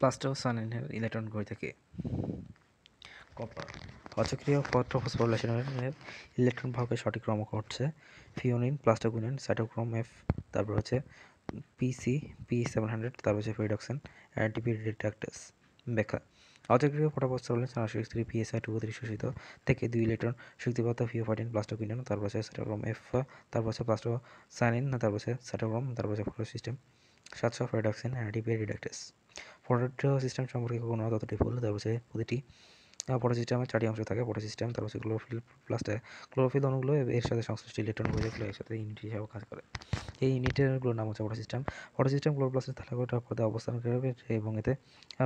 plaster inhale electron করে থাকে copper অচক্রিয় পত্র ফসফোরাইলেশনের ইলেকট্রন ভাগের সঠিক ক্রম ঘটছে ফিওনিন প্লাস্টোগুনিন সাইটোক্রোম এফ তারপর হচ্ছে পিসি পি সেভেন হান্ড্রেড তারপর হচ্ছে ফিডক্সিন অ্যান্টিপি ডিট্রাক্টাস ব্যাখ্যা অচক্রিয় পটাবস্থা হলে চারশো স্ত্রী পিএসআই টু বত্রিশ শোষিত থেকে দুই ইলেকট্রন শক্তিপ্রাপ্ত ফিওফাটিন প্লাস্টোকিনন তারপর পাশে সাইটোক্রোম এফ তারপর পাশে প্লাস্টো সাইনিন তারপর পাশে সাইটোক্রোম তারপর পাশে ফটো সিস্টেম সাতশো ফাইডাক্সিন অ্যান্টিপি ডিডাক্টেস ফটো সিস্টেম সম্পর্কে কোনো ততটি ভুল তারপর সে প্রতিটি ফটো সিস্টেমের চারটি অংশ থাকে ফটো সিস্টেম তারপর হচ্ছে ক্লোরোফিল প্লাসটা ক্লোরোফিল অনুগুলো এর সাথে সংশ্লিষ্ট ইলেকট্রন বোঝাগুলো সাথে ইউনিট হিসাবে কাজ করে এই ইউনিটেরগুলোর নাম হচ্ছে ফটো সিস্টেম ফটো সিস্টেম ক্লোরোপ্লাস্টের থ্যালাকোয়েটা পর্দা অবস্থান করে এবং এতে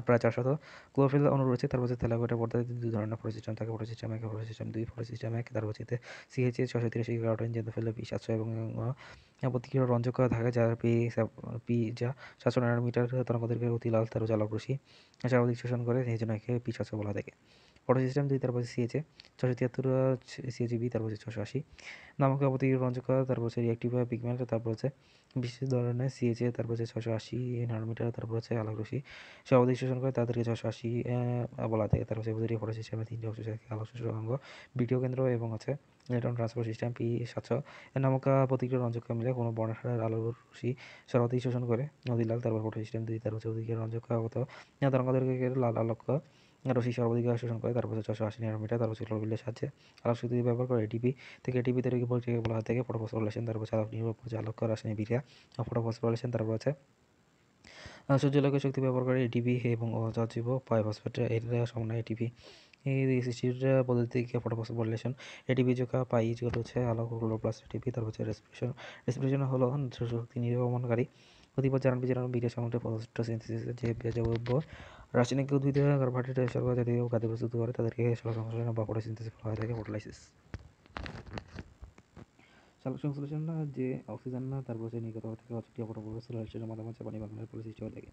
প্রায় চারশত ক্লোরোফিল অনু রয়েছে তারপর হচ্ছে থ্যালাকোয়েটা পর্দায় দু ধরনের ফটো সিস্টেম থাকে ফটো সিস্টেম এক ফটো সিস্টেম দুই ফটো সিস্টেম এক তারপর হচ্ছে সিএচএ ছশো তিরিশ এগারোটা বিশ সাতশো এবং প্রতিক্রিয়া রঞ্জক থাকে যারা পি পি যা সাতশো ন্যানোমিটার তরঙ্গদৈর্ঘ্যের অতি লাল তার চালক রশ্মি সার্বাধিক শোষণ করে সেই জন্য একে পি সাতশো বলা থাকে অটো সিস্টেম দুই তারপর হচ্ছে সিএচএ ছশো তিয়াত্তর সিএচএ বি তারপর হচ্ছে ছশো আশি নামক প্রতীক রঞ্জকা তারপর হচ্ছে রিয়াক্টিভা পিগমেন্ট তারপর হচ্ছে বিশেষ ধরনের সিএচএ তারপর হচ্ছে ছশো আশি নানোমিটার তারপর হচ্ছে সে সবাদি শোষণ করে তাদেরকে ছশো আশি বলা থাকে তারপর হচ্ছে ফটো সিস্টেমে তিনশো একশো আলোক অঙ্গ ভিডিও কেন্দ্র এবং হচ্ছে ইলেকট্রন ট্রান্সপোর্ট সিস্টেম পি সাতশো নামক প্রতিক্রিয় রঞ্জক মিলে কোনো বর্ণাঢ্যের আলোকরশ্মি সর্বাধিক শোষণ করে নদীলাল তারপর ফটো সিস্টেম দুই তারপর হচ্ছে অধিকের রঞ্জক আগত লাল আলোক রশ্মি সর্বাধিক শোষণ করে তারপর ছশো আশি ন্যানোমিটার তারপর পাশে ক্লোরোবিলের সাহায্যে আলোক শক্তি ব্যবহার করে এটিপি থেকে এটিপি তৈরি প্রক্রিয়াকে বলা হয় থেকে ফটোফসফোরিলেশন তারপর আলোক নির্ভর করছে আলোক রাসায়নিক বিক্রিয়া ফটোফসফোরিলেশন তারপর আছে সূর্যালোকের শক্তি ব্যবহার করে এটিপি এবং অজৈব পাইফসফেট এর সমন্বয়ে এটিপি এই সৃষ্টির পদ্ধতিকে ফটোফসফোরিলেশন এটিপি যোগা পাই যেগুলো হচ্ছে আলোক প্লাস এটিপি তারপর হচ্ছে রেসপিরেশন রেসপিরেশন হলো শক্তি নির্গমনকারী প্রতিবার জারণ বিজারণ বিক্রিয়া সংক্রান্ত ফটোসিনথেসিস যে জৈব রাসায়নিক উদ্ভিদ কার্বোহাইড্রেট শর্করা জাতীয় খাদ্য প্রস্তুত করে তাদেরকে সালোক সংশ্লেষণ বা ফটোসিনথেসিস বলা হয়ে থাকে ফটোলাইসিস সালোক সংশ্লেষণটা যে অক্সিজেন না তারপর সে নিকট থেকে অতিক্রিয়া পর সেলের মাঝামাঝি পানি বাংলার ফলে সৃষ্টি হয়ে থাকে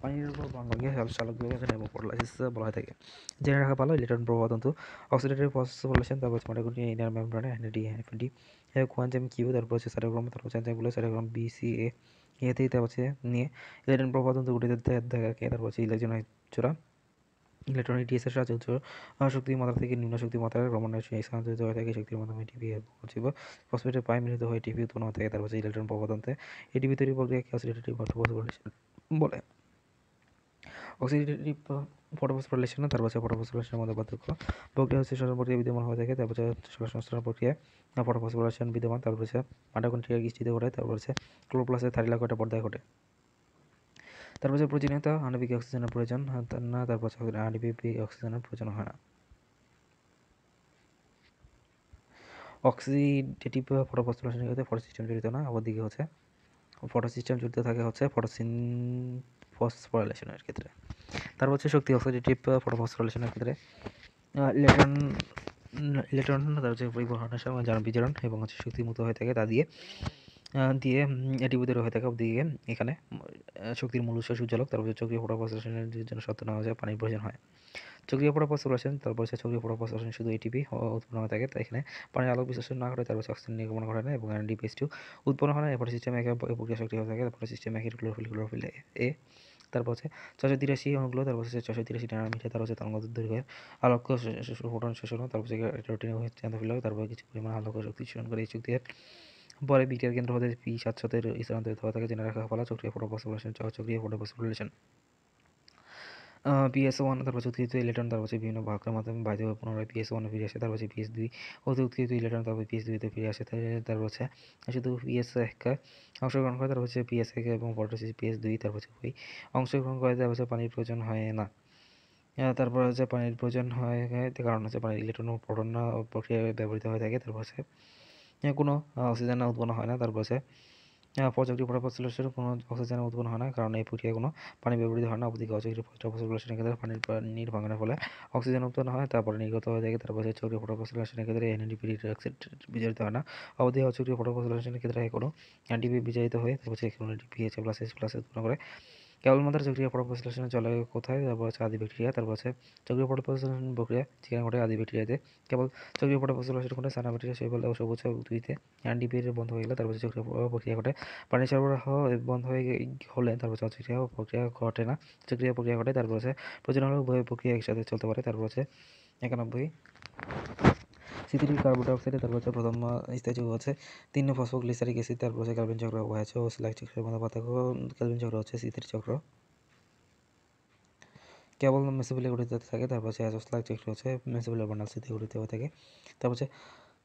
পানির উপর বাংলাকে সালোক বিভাজন এবং ফটোলাইসিস বলা হয়ে থাকে জেনে রাখা ভালো ইলেকট্রন প্রবাহ তন্তু অক্সিডেটিভ প্রসেস বলেছেন তারপর হচ্ছে মাইটোকন্ডি inner membrane NAD NFD quantum Q তারপর হচ্ছে সারেগ্রাম তারপর হচ্ছে অ্যাঞ্জামগুলো সারেগ্রাম বিসিএ ইয়েতেই তারপর হচ্ছে নিয়ে ইলেকট্রন প্রবাহ তন্তু গঠিত থাকে তারপর হচ্ছে ইলেকট্রন উচ্চরা ইলেকট্রনিক ডিএসএস সাহায্যে উচ্চ শক্তির মাত্রা থেকে নিম্ন শক্তি মাত্রায় ক্রমান্বয়ে স্থানান্তরিত হয়ে থাকে শক্তির মাধ্যমে টিভি পৌঁছিব ফসফেটের পাই মিলিত হয়ে টিভি উৎপন্ন হয়ে থাকে তার পাশে ইলেকট্রন প্রবদান্তে এই টিভি তৈরি প্রক্রিয়াকে অসিলেটিভ ফসফোরিলেশন বলে অক্সিডেটিভ তার পাশে ফটোফসফোরিলেশনের মধ্যে পার্থক্য প্রক্রিয়া হচ্ছে প্রক্রিয়া বিদ্যমান হয়ে থাকে তার পাশে সংস্থান প্রক্রিয়া ফটোফসফোরিলেশন বিদ্যমান তার পাশে মাটাকন্ট্রিয়া গিষ্টিতে ঘটে তারপর হচ্ছে ক্লোরোপ্লাসের থারিলা কয়টা পর্দায় ঘটে তার যে প্রয়োজনীয়তা আণবিক অক্সিজেনের প্রয়োজন না তারপর আণবিক অক্সিজেনের প্রয়োজন হয় না অক্সিডেটিভ ফটোফসফোরেশন ক্ষেত্রে ফটো সিস্টেম জড়িত না দিকে হচ্ছে ফটো সিস্টেম জড়িত থাকে হচ্ছে ফটোসিন ফসফোরাইলেশনের ক্ষেত্রে তারপর হচ্ছে শক্তি অক্সিডেটিভ ফটোফসফোরেশনের ক্ষেত্রে ইলেকট্রন ইলেকট্রন তার হচ্ছে পরিবহনের সময় যার বিচরণ এবং হচ্ছে শক্তিমুক্ত হয়ে থাকে তা দিয়ে দিয়ে এটি বুধের হয়ে থাকে দিয়ে এখানে শক্তির মূল উৎস সূর্যালোক তারপর চক্রীয় ফোটা জন্য সত্য হয়ে যায় পানির প্রয়োজন হয় চক্রীয় ফোটা প্রসারণ তারপর সে চক্রীয় ফোটা প্রসারণ শুধু এটিপি উৎপন্ন হয়ে থাকে তাই এখানে পানির আলোক বিশ্লেষণ না করে তারপর অক্সিজেন নির্গমন ঘটে না এবং ডিপিএস টু উৎপন্ন হয় না এরপর সিস্টেম একে প্রক্রিয়া সক্রিয় হয়ে থাকে তারপর সিস্টেম একে ক্লোরোফিল ক্লোরোফিল এ তারপর হচ্ছে ছশো তিরাশি অনুগুলো তারপর হচ্ছে ছশো তিরাশি মিঠে তারপর হচ্ছে তরঙ্গ দৈর্ঘ্যের আলোক ফোটন শোষণ তারপর হচ্ছে রোটিন তারপর কিছু পরিমাণ আলোক শক্তি শোষণ করে এই চুক্তি পরে বিক্রিয়ার কেন্দ্র হতে পি সাত সাতের স্থানান্তরিত হওয়া থাকে জেনে রাখা ফলা চক্রিয় ফটো ফসফোলেশন চক্রিয় ফটো ফসফোলেশন পিএস ওয়ান তারপর উৎকৃত ইলেকট্রন তারপর পাশে বিভিন্ন ভাগের মাধ্যমে বাইরে পুনরায় পিএস ওয়ানে ফিরে আসে তারপর পাশে পিএস দুই অতি উৎকৃত ইলেকট্রন তারপর পিএস দুইতে ফিরে আসে তারপর হচ্ছে শুধু পিএস এক অংশগ্রহণ করে তারপর হচ্ছে পিএস এক এবং পরে পিএস দুই তারপর হচ্ছে ওই অংশগ্রহণ করে তারপর হচ্ছে পানির প্রয়োজন হয় না তারপর হচ্ছে পানির প্রয়োজন হয় কারণ হচ্ছে পানির ইলেকট্রন পঠন প্রক্রিয়া ব্যবহৃত হয়ে থাকে তারপর হচ্ছে কোনো অক্সিজেন উৎপন্ন হয় না তারপর সে পর্যাপ্তি পড়া কোনো অক্সিজেন উৎপন্ন হয় না কারণ এই প্রক্রিয়ায় কোনো পানি ব্যবহৃত হয় না অপরদিকে অচকটি পচা ক্ষেত্রে পানির পানির ভাঙানোর ফলে অক্সিজেন উৎপন্ন হয় তারপরে নির্গত হয়ে থাকে তারপরে চকরি ফটো পচলের ক্ষেত্রে এনডিপি অক্সাইড বিজারিত হয় না অপরদিকে অচকটি ফটো ক্ষেত্রে কোনো এনডিপি বিজারিত হয়ে তারপর কোনো ডিপি এসে প্লাস এস প্লাস উৎপন্ন করে কেবলমাত্র চক্রিয় পড়া বিশ্লেষণ চলে কোথায় তারপর আছে আদি ব্যাকটেরিয়া তারপর আছে চক্রিয় পড়া বিশ্লেষণ প্রক্রিয়া ঠিকানা ঘটে আদি ব্যাকটেরিয়াতে কেবল চক্রিয় পড়া বিশ্লেষণ ঘটে সানা ব্যাকটেরিয়া শৈবাল ও সবুজ উদ্ভিদে এনডিপির বন্ধ হয়ে গেলে তারপর চক্রিয় প্রক্রিয়া ঘটে পানি সরবরাহ বন্ধ হয়ে হলে তারপর চক্রিয় প্রক্রিয়া ঘটে না চক্রিয় প্রক্রিয়া ঘটে তারপর হচ্ছে প্রচুর হলে উভয় প্রক্রিয়া একসাথে চলতে পারে তারপর আছে একানব্বই শিথিল কার্বন ডাইঅক্সাইড তারপর হচ্ছে প্রথম স্ট্যাচু হচ্ছে তিন ফসফোগ্লিসারিক অ্যাসিড তারপর হচ্ছে ক্যালভিন চক্র হয়েছে ও সিলাইক চক্রের মধ্যে পার্থক্য ক্যালভিন চক্র হচ্ছে শিথিল চক্র কেবল মেসিবিলে গঠিত থাকে তারপর হচ্ছে অ্যাজোসলাইক চক্র হচ্ছে মেসিবিলের বন্ডাল স্মৃতি গঠিত হয়ে থাকে তারপর হচ্ছে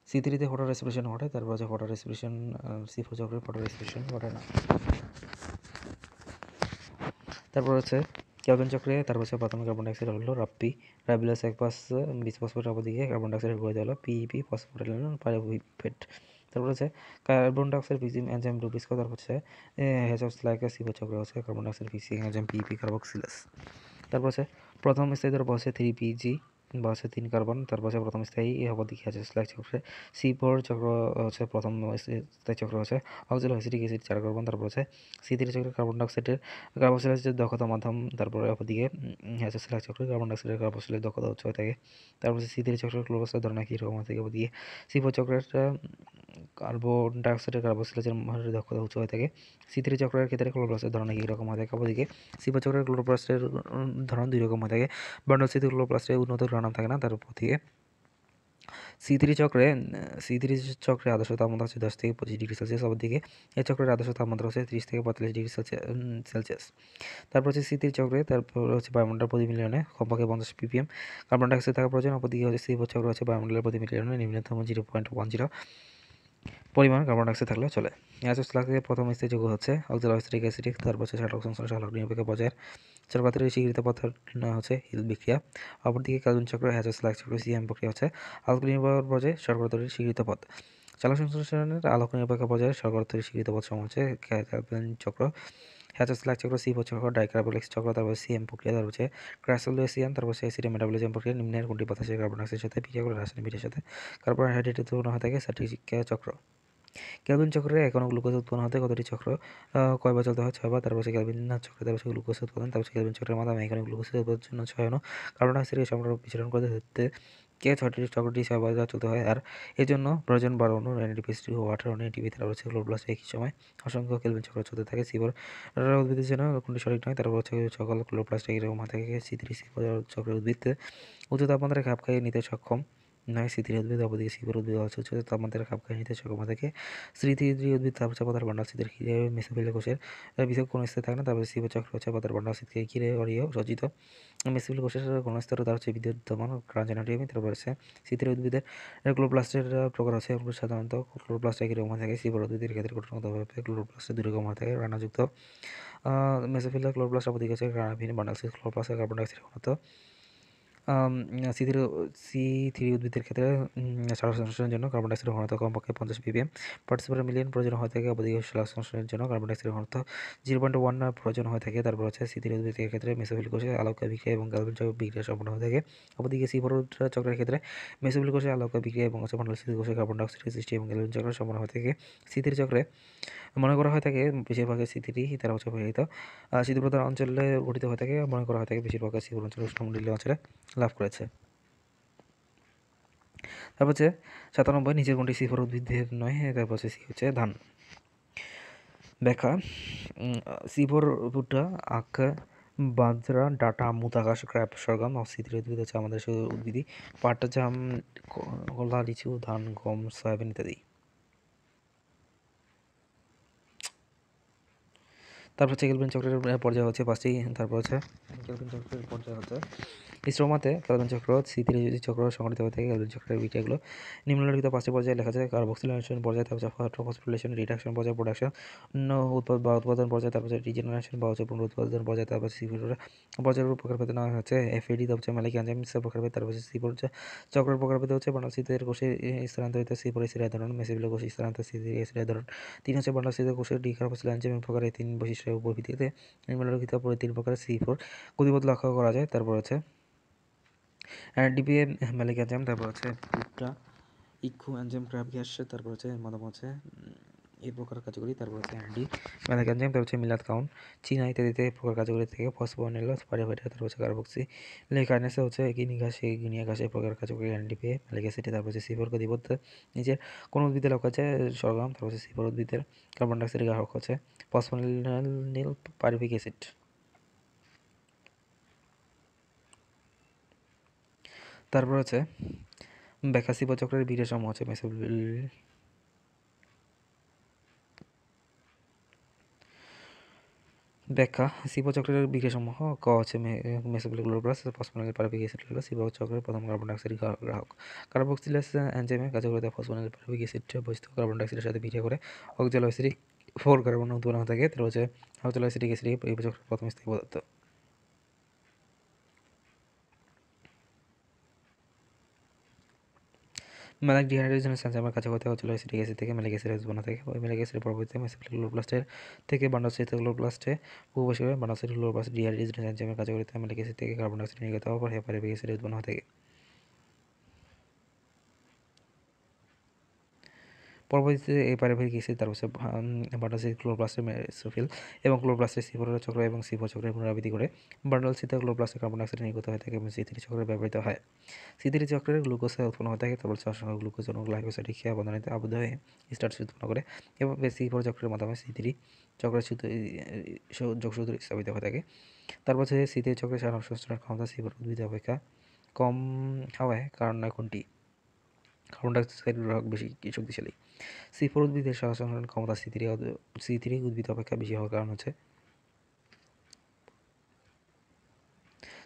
সি ফটো রেসপিরেশন ঘটে তারপর হচ্ছে ফটো রেসপিরেশন সি ফোর চক্রে ফটো রেসপিরেশন ঘটে না তারপর হচ্ছে কেলভিন চক্রে তার পাশে প্রথমে কার্বন ডাইঅক্সাইড হলো রাপ্পি রাবিলাস এক পাশ বিশ ফসফেট অপর দিকে কার্বন ডাইঅক্সাইড ঘুরে দেওয়া হলো পিইপি এলেন পাইরোভিফেট তারপর হচ্ছে কার্বন ডাইঅক্সাইড ফিজিম এনজাইম রুবিসকো তারপর হচ্ছে হেজব স্লাইকে সিভো চক্রে আছে carbon dioxide fixing enzyme PEP carboxylase তারপর হচ্ছে প্রথম স্থায়ী তারপর হচ্ছে থ্রি পিজি বা তিন কার্বন তারপর আছে প্রথম স্থায়ী হব দেখি আছে স্লাইড চক্র সি ফোর চক্র হচ্ছে প্রথম স্থায়ী চক্র আছে অক্সিজেন অ্যাসিডিক অ্যাসিড চার কার্বন তারপর আছে সি থ্রি চক্রে কার্বন ডাইঅক্সাইডের কার্বক্সিল আছে দক্ষতা মাধ্যম তারপরে অপরদিকে হচ্ছে স্লাইড চক্র কার্বন ডাইঅক্সাইডের কার্বক্সিলের দক্ষতা উচ্চ হয়ে থাকে তারপর হচ্ছে সি থ্রি চক্রের ক্লোরোক্সাইড ধরনা কী রকম থেকে দিয়ে সি ফোর চক্রের কার্বন ডাইঅক্সাইডের কার্বক্সিলের দক্ষতা উচ্চ হয়ে থাকে সি থ্রি চক্রের ক্ষেত্রে ক্লোরোপ্লাস্টের ধরন কি রকম হয়ে থাকে অপরদিকে সি ফোর চক্রের ক্লোরোপ্লাস্টের ধরন দুই রকম হয়ে থাকে বন্ডল সি ক্লোরোপ্লাস্টের উন্নত শিরোনাম থাকে না তার উপর দিয়ে সি থ্রি চক্রে সি থ্রি চক্রের আদর্শ তাপমাত্রা হচ্ছে দশ থেকে পঁচিশ ডিগ্রি সেলসিয়াস দিকে এ চক্রের আদর্শ তাপমাত্রা হচ্ছে ত্রিশ থেকে পঁয়তাল্লিশ ডিগ্রি সেলসিয়াস তারপর হচ্ছে সি থ্রি চক্রে তারপর হচ্ছে বায়ুমণ্ডল প্রতি মিলিয়নে কমপক্ষে পঞ্চাশ পিপিএম কার্বন ডাইঅক্সাইড থাকা প্রয়োজন অপরদিকে হচ্ছে সি ফোর চক্র হচ্ছে বায়ুমণ্ডলের প্রতি মিলিয়নে নিম্নতম জিরো পয়েন্ট ওয়ান জিরো পরিমাণ কার্বন ডাইঅক্সাইড থাকলে চলে অ্যাসোস লাখে প্রথম স্থির যোগ হচ্ছে অক্সাল অক্সাইডিক অ্যাসিডিক তারপর হচ্ছে ষাট অক্সাংশ সালক নিরপেক্ষ বজায় যার স্বীকৃত স্বীকৃত পাথর হচ্ছে হিল বিক্রিয়া অপরদিকে কালুন চক্র হ্যাজাস লাইক চক্র সিএম প্রক্রিয়া হচ্ছে আলোক নির্ভর পর্যায়ে শর্করা স্বীকৃত পথ চালক সংশ্লেষণের আলোক নির্বাহ পর্যায়ে শর্করা তৈরির স্বীকৃত পথ সময় হচ্ছে চক্র হ্যাচাস লাইক চক্র সি চক্র ডাইক্রাবলিক্স চক্র তারপর সিএম প্রক্রিয়া তারপর হচ্ছে ক্রাসোলোসিয়ান তারপর হচ্ছে অ্যাসিড মেটাবলিজম প্রক্রিয়া নিম্নের কোনটি বাতাসের কার্বন ডাইঅক্সাইডের সাথে বিক্রিয়া করে রাসায়নিক বিটের সাথে কার্বন হাইড্রেটের তুলনা হয়ে থাকে স্যাটিক চক্র ক্যালভিন চক্রে এখনো গ্লুকোজ উৎপন্ন হতে কতটি চক্র কয় বছর হয় ছয়বার তারপর সে ক্যালভিন চক্রে তারপর গ্লুকোজ উৎপাদন তারপর সে ক্যালভিন চক্রের মাধ্যমে এখানে গ্লুকোজ উৎপাদন জন্য ছয়ানো কার্বন ডাইঅক্সাইডের সম্পর্ক বিচরণ করতে ধরতে কে ছয়টি চক্রটি ছয় বছর চলতে হয় আর এর জন্য প্রয়োজন বাড়ানো এনডিপিএসটি ও ওয়াটার অন এনডিপি তারপর হচ্ছে ক্লোরোপ্লাস্ট একই সময় অসংখ্য ক্যালভিন চক্র চলতে থাকে সিবর উদ্ভিদের জন্য কোনটি সঠিক নয় তারপর হচ্ছে সকল ক্লোরোপ্লাস্ট একই রকম থাকে সি থ্রি সি চক্রের উদ্ভিদে উচ্চ তাপমাত্রায় খাপ খাইয়ে নিতে সক্ষম নয় স্থিতির উদ্ভিদ অপরদিকে শিবের উদ্ভিদ অসহ্য তাপমাত্রা খাপ খাই নিতে সক্ষম থাকে স্মৃতির উদ্ভিদ তাপচাপাতার ভান্ডার শীতের ঘিরে মেসোফিলিয়া কোষের বিশেষ কোনো স্তরে থাকে না তারপরে শিব চক্র চাপাতার ভান্ডার শীতকে ঘিরে অরিয় সজ্জিত মেসোফিল কোষের কোনো স্তরে তার হচ্ছে বিদ্যুৎ দমন ক্রাঞ্চনাটিয়ামি তারপরে হচ্ছে শীতের উদ্ভিদের ক্লোপ্লাস্টের প্রকার আছে সাধারণত ক্লোপ্লাস্ট একই রকম থাকে শীতের উদ্ভিদের ক্ষেত্রে কঠোরভাবে ক্লোপ্লাস্টের দুই রকম থাকে রানাযুক্ত মেসোফিলা ক্লোরোপ্লাস্ট অপরদিকে হচ্ছে রানাভিন ভাণ্ডার শীত ক্লোরোপ্লাস্ট কার্বন ডাইঅক্সাইড ঘনত সি থ্রি সি থ্রি উদ্ভিদের ক্ষেত্রে সারা সংশ্লেষণের জন্য কার্বন ডাইঅক্সাইডের ঘনত্ব কমপক্ষে পঞ্চাশ পিপিএম পার্টিসিপের মিলিয়ন প্রয়োজন হয়ে থাকে অবধি সারা সংশ্লেষণের জন্য কার্বন ডাইঅক্সাইডের ঘনত্ব জিরো পয়েন্ট ওয়ান প্রয়োজন হয়ে থাকে তারপর হচ্ছে সি থ্রি উদ্ভিদের ক্ষেত্রে মেসোফিল কোষে আলোক বিক্রিয়া এবং গালবিন চক্র বিক্রিয়া সম্পন্ন হয়ে থাকে অবধিকে সি ফোর চক্রের ক্ষেত্রে মেসোফিল কোষে আলোক বিক্রিয়া এবং হচ্ছে মন্ডল স্থিতি কোষে কার্বন ডাইঅক্সাইডের সৃষ্টি এবং গ্যালবিন চক্র সম্পন্ন হয়ে থাকে সি থ্রি চক্রে মনে করা হয়ে থাকে বেশিরভাগ সি থ্রি তারা হচ্ছে শীতপ্রধান অঞ্চলে গঠিত হয়ে থাকে মনে করা হয়ে থাকে বেশিরভাগ শীতপ্রধান অঞ্চলে উষ্ণমন্ডলীয় অঞ্চলে লাভ করেছে তারপর হচ্ছে সাতানব্বই নিচের কোনটি সিফর উদ্ভিদের নয় হ্যাঁ, তারপর হচ্ছে সি হচ্ছে ধান ব্যাখ্যা সিফর ভুট্টা আখ বাজরা ডাটা মুতাকাশ ক্র্যাপ সরগম অস্থিতির উদ্ভিদ হচ্ছে আমাদের উদ্ভিদই পাটা জাম কলা লিচু ধান গম সয়াবিন ইত্যাদি তারপর হচ্ছে কেলভিন চক্রের পর্যায় হচ্ছে পাঁচটি তারপর হচ্ছে কেলভিন চক্রের পর্যায় হচ্ছে বিশ্রমাতে কেলভিন চক্র স্মৃতির যদি চক্র সংগঠিত হয়ে থাকে কেলভিন চক্রের বিক্রিয়াগুলো নিম্নলিখিত পাঁচটি পর্যায়ে লেখা যায় কার্বক্সিলেশন পর্যায়ে তারপর হচ্ছে ফসফোরিলেশন রিডাকশন পর্যায়ে প্রোডাকশন অন্য উৎপাদ বা উৎপাদন পর্যায়ে তারপর হচ্ছে রিজেনারেশন বা হচ্ছে পুনরুৎপাদন পর্যায়ে তারপর সিফিডোর পর্যায়ের পেতে নেওয়া হচ্ছে এফএডি তারপর হচ্ছে মালিক প্রকার পেতে তারপর হচ্ছে সি পর্যায়ে চক্রের পেতে হচ্ছে বনাশ্রীদের কোষে স্থানান্তরিত সি পরিসিরা ধরন মেসিগুলো কোষে স্থানান্তর সি ধরন তিন হচ্ছে কোষে কোষের ডিকার্বসিলাঞ্জামিক প্রকারে তিন বৈশিষ্ট্য সেই উপর ভিত্তিতে মেলার ভিত্তিতে পরে তিন প্রকার সি ফোর গতিপথ লক্ষ্য করা যায় তারপর হচ্ছে ডিপিএ মালিক অ্যাঞ্জাম তারপর হচ্ছে ইক্ষু অ্যাঞ্জাম ক্রাফ গ্যাস তারপর হচ্ছে মদম হচ্ছে এই প্রকার কাজগুলি তারপর হচ্ছে হ্যান্ডি মেলা গ্যাঞ্জাম তারপর হচ্ছে মিলাদ কাউন চীনা ইত্যাদিতে এই প্রকার কাজগুলি থেকে ফসবন এলো স্পারে ফাইটার তারপর হচ্ছে কার্বক্সি লেখানেসে হচ্ছে গিনি ঘাসে গিনিয়া ঘাসে এই প্রকার কাজগুলি হ্যান্ডি পেয়ে মেলাকে সেটি তারপর হচ্ছে সিফর গতিপথ নিজের কোনো উদ্ভিদের লক্ষ্য আছে সরগম তারপর হচ্ছে সিফর উদ্ভিদের কার্বন ডাইঅক্সাইড গ্রাহক হচ্ছে ফসফোনিল নীল পারভিক অ্যাসিড তারপর হচ্ছে ব্যাকাসিপা চক্রের বীরে সমূহ হচ্ছে মেসোবিল ব্যাখ্যা শিব চক্রের বিক্রিসমূহ ক হচ্ছে মেসোপ্লোগ্লোব্লাস ফসফোনাইল পারভিক হলো শিব চক্রের প্রথম কার্বন ডাইঅক্সাইড গ্রাহক কার্বক্সিলাস এনজাইমের কার্যকরিতা ফসফোনাইল পারবিক অ্যাসিড বৈশিষ্ট্য কার্বন ডাইঅক্সাইডের সাথে বিক্রিয়া করে অক্সালো ফোর কার্বন উৎপন্ন থাকে তাহলে হচ্ছে অক্সালো অ্যাসিডিক অ্যাসিড এই চক্রের প্রথম স্থায়ী পদার্থ মালাক ডিহাইড্রেশনের সেন্সার আমার কাছে কথা হচ্ছিল অ্যাসিটিক অ্যাসিড থেকে ম্যালিক অ্যাসিড বানা থেকে ওই ম্যালিক অ্যাসিডের পরবর্তীতে মেসিফিলিক ক্লোরোপ্লাস্টের থেকে বান্ডোসাইট ক্লোরোপ্লাস্টে উপবাসী বান্ডোসাইট ক্লোরোপ্লাস্ট ডিহাইড্রেশন সেন্সার আমার কাছে করতে ম্যালিক অ্যাসিড থেকে কার্বন ডাইঅক্সাইড নির্গত হওয়ার পর হেপারেবিক অ্যাসিড উৎপন্ন হয়ে থাকে পরবর্তীতে এই পারিবারিক কিস্তি তার পাশে বাটাসি ক্লোরোপ্লাস্টের মেসোফিল এবং ক্লোরোপ্লাস্টের সিফোরা চক্র এবং সিফো চক্রের পুনরাবৃত্তি করে বান্ডল সিতে ক্লোরোপ্লাস্টের কার্বন ডাইঅক্সাইড নির্গত হয়ে থাকে এবং সিথিরি চক্রে ব্যবহৃত হয় সিথিরি চক্রের গ্লুকোজ উৎপন্ন হয়ে থাকে তারপর চার সঙ্গে গ্লুকোজ এবং গ্লাইকোসাইড খেয়া বন্ধনীতে আবদ্ধ হয়ে স্টার্চ উৎপন্ন করে এবং সিফোর চক্রের মাধ্যমে সিথিরি চক্রের যোগসূত্র স্থাপিত হয়ে থাকে তারপর হচ্ছে শীতের চক্রের সারা সংশ্লেষণের ক্ষমতা সিফোর উদ্ভিদ অপেক্ষা কম হওয়ায় কারণ না কোনটি কার্বন ডাইঅক্সাইডের গ্রাহক বেশি শক্তিশালী সি ফোর উদ্ভিদের সহসংরক্ষণ ক্ষমতা সি থ্রি সি থ্রি উদ্ভিদ অপেক্ষা বেশি হওয়ার কারণ হচ্ছে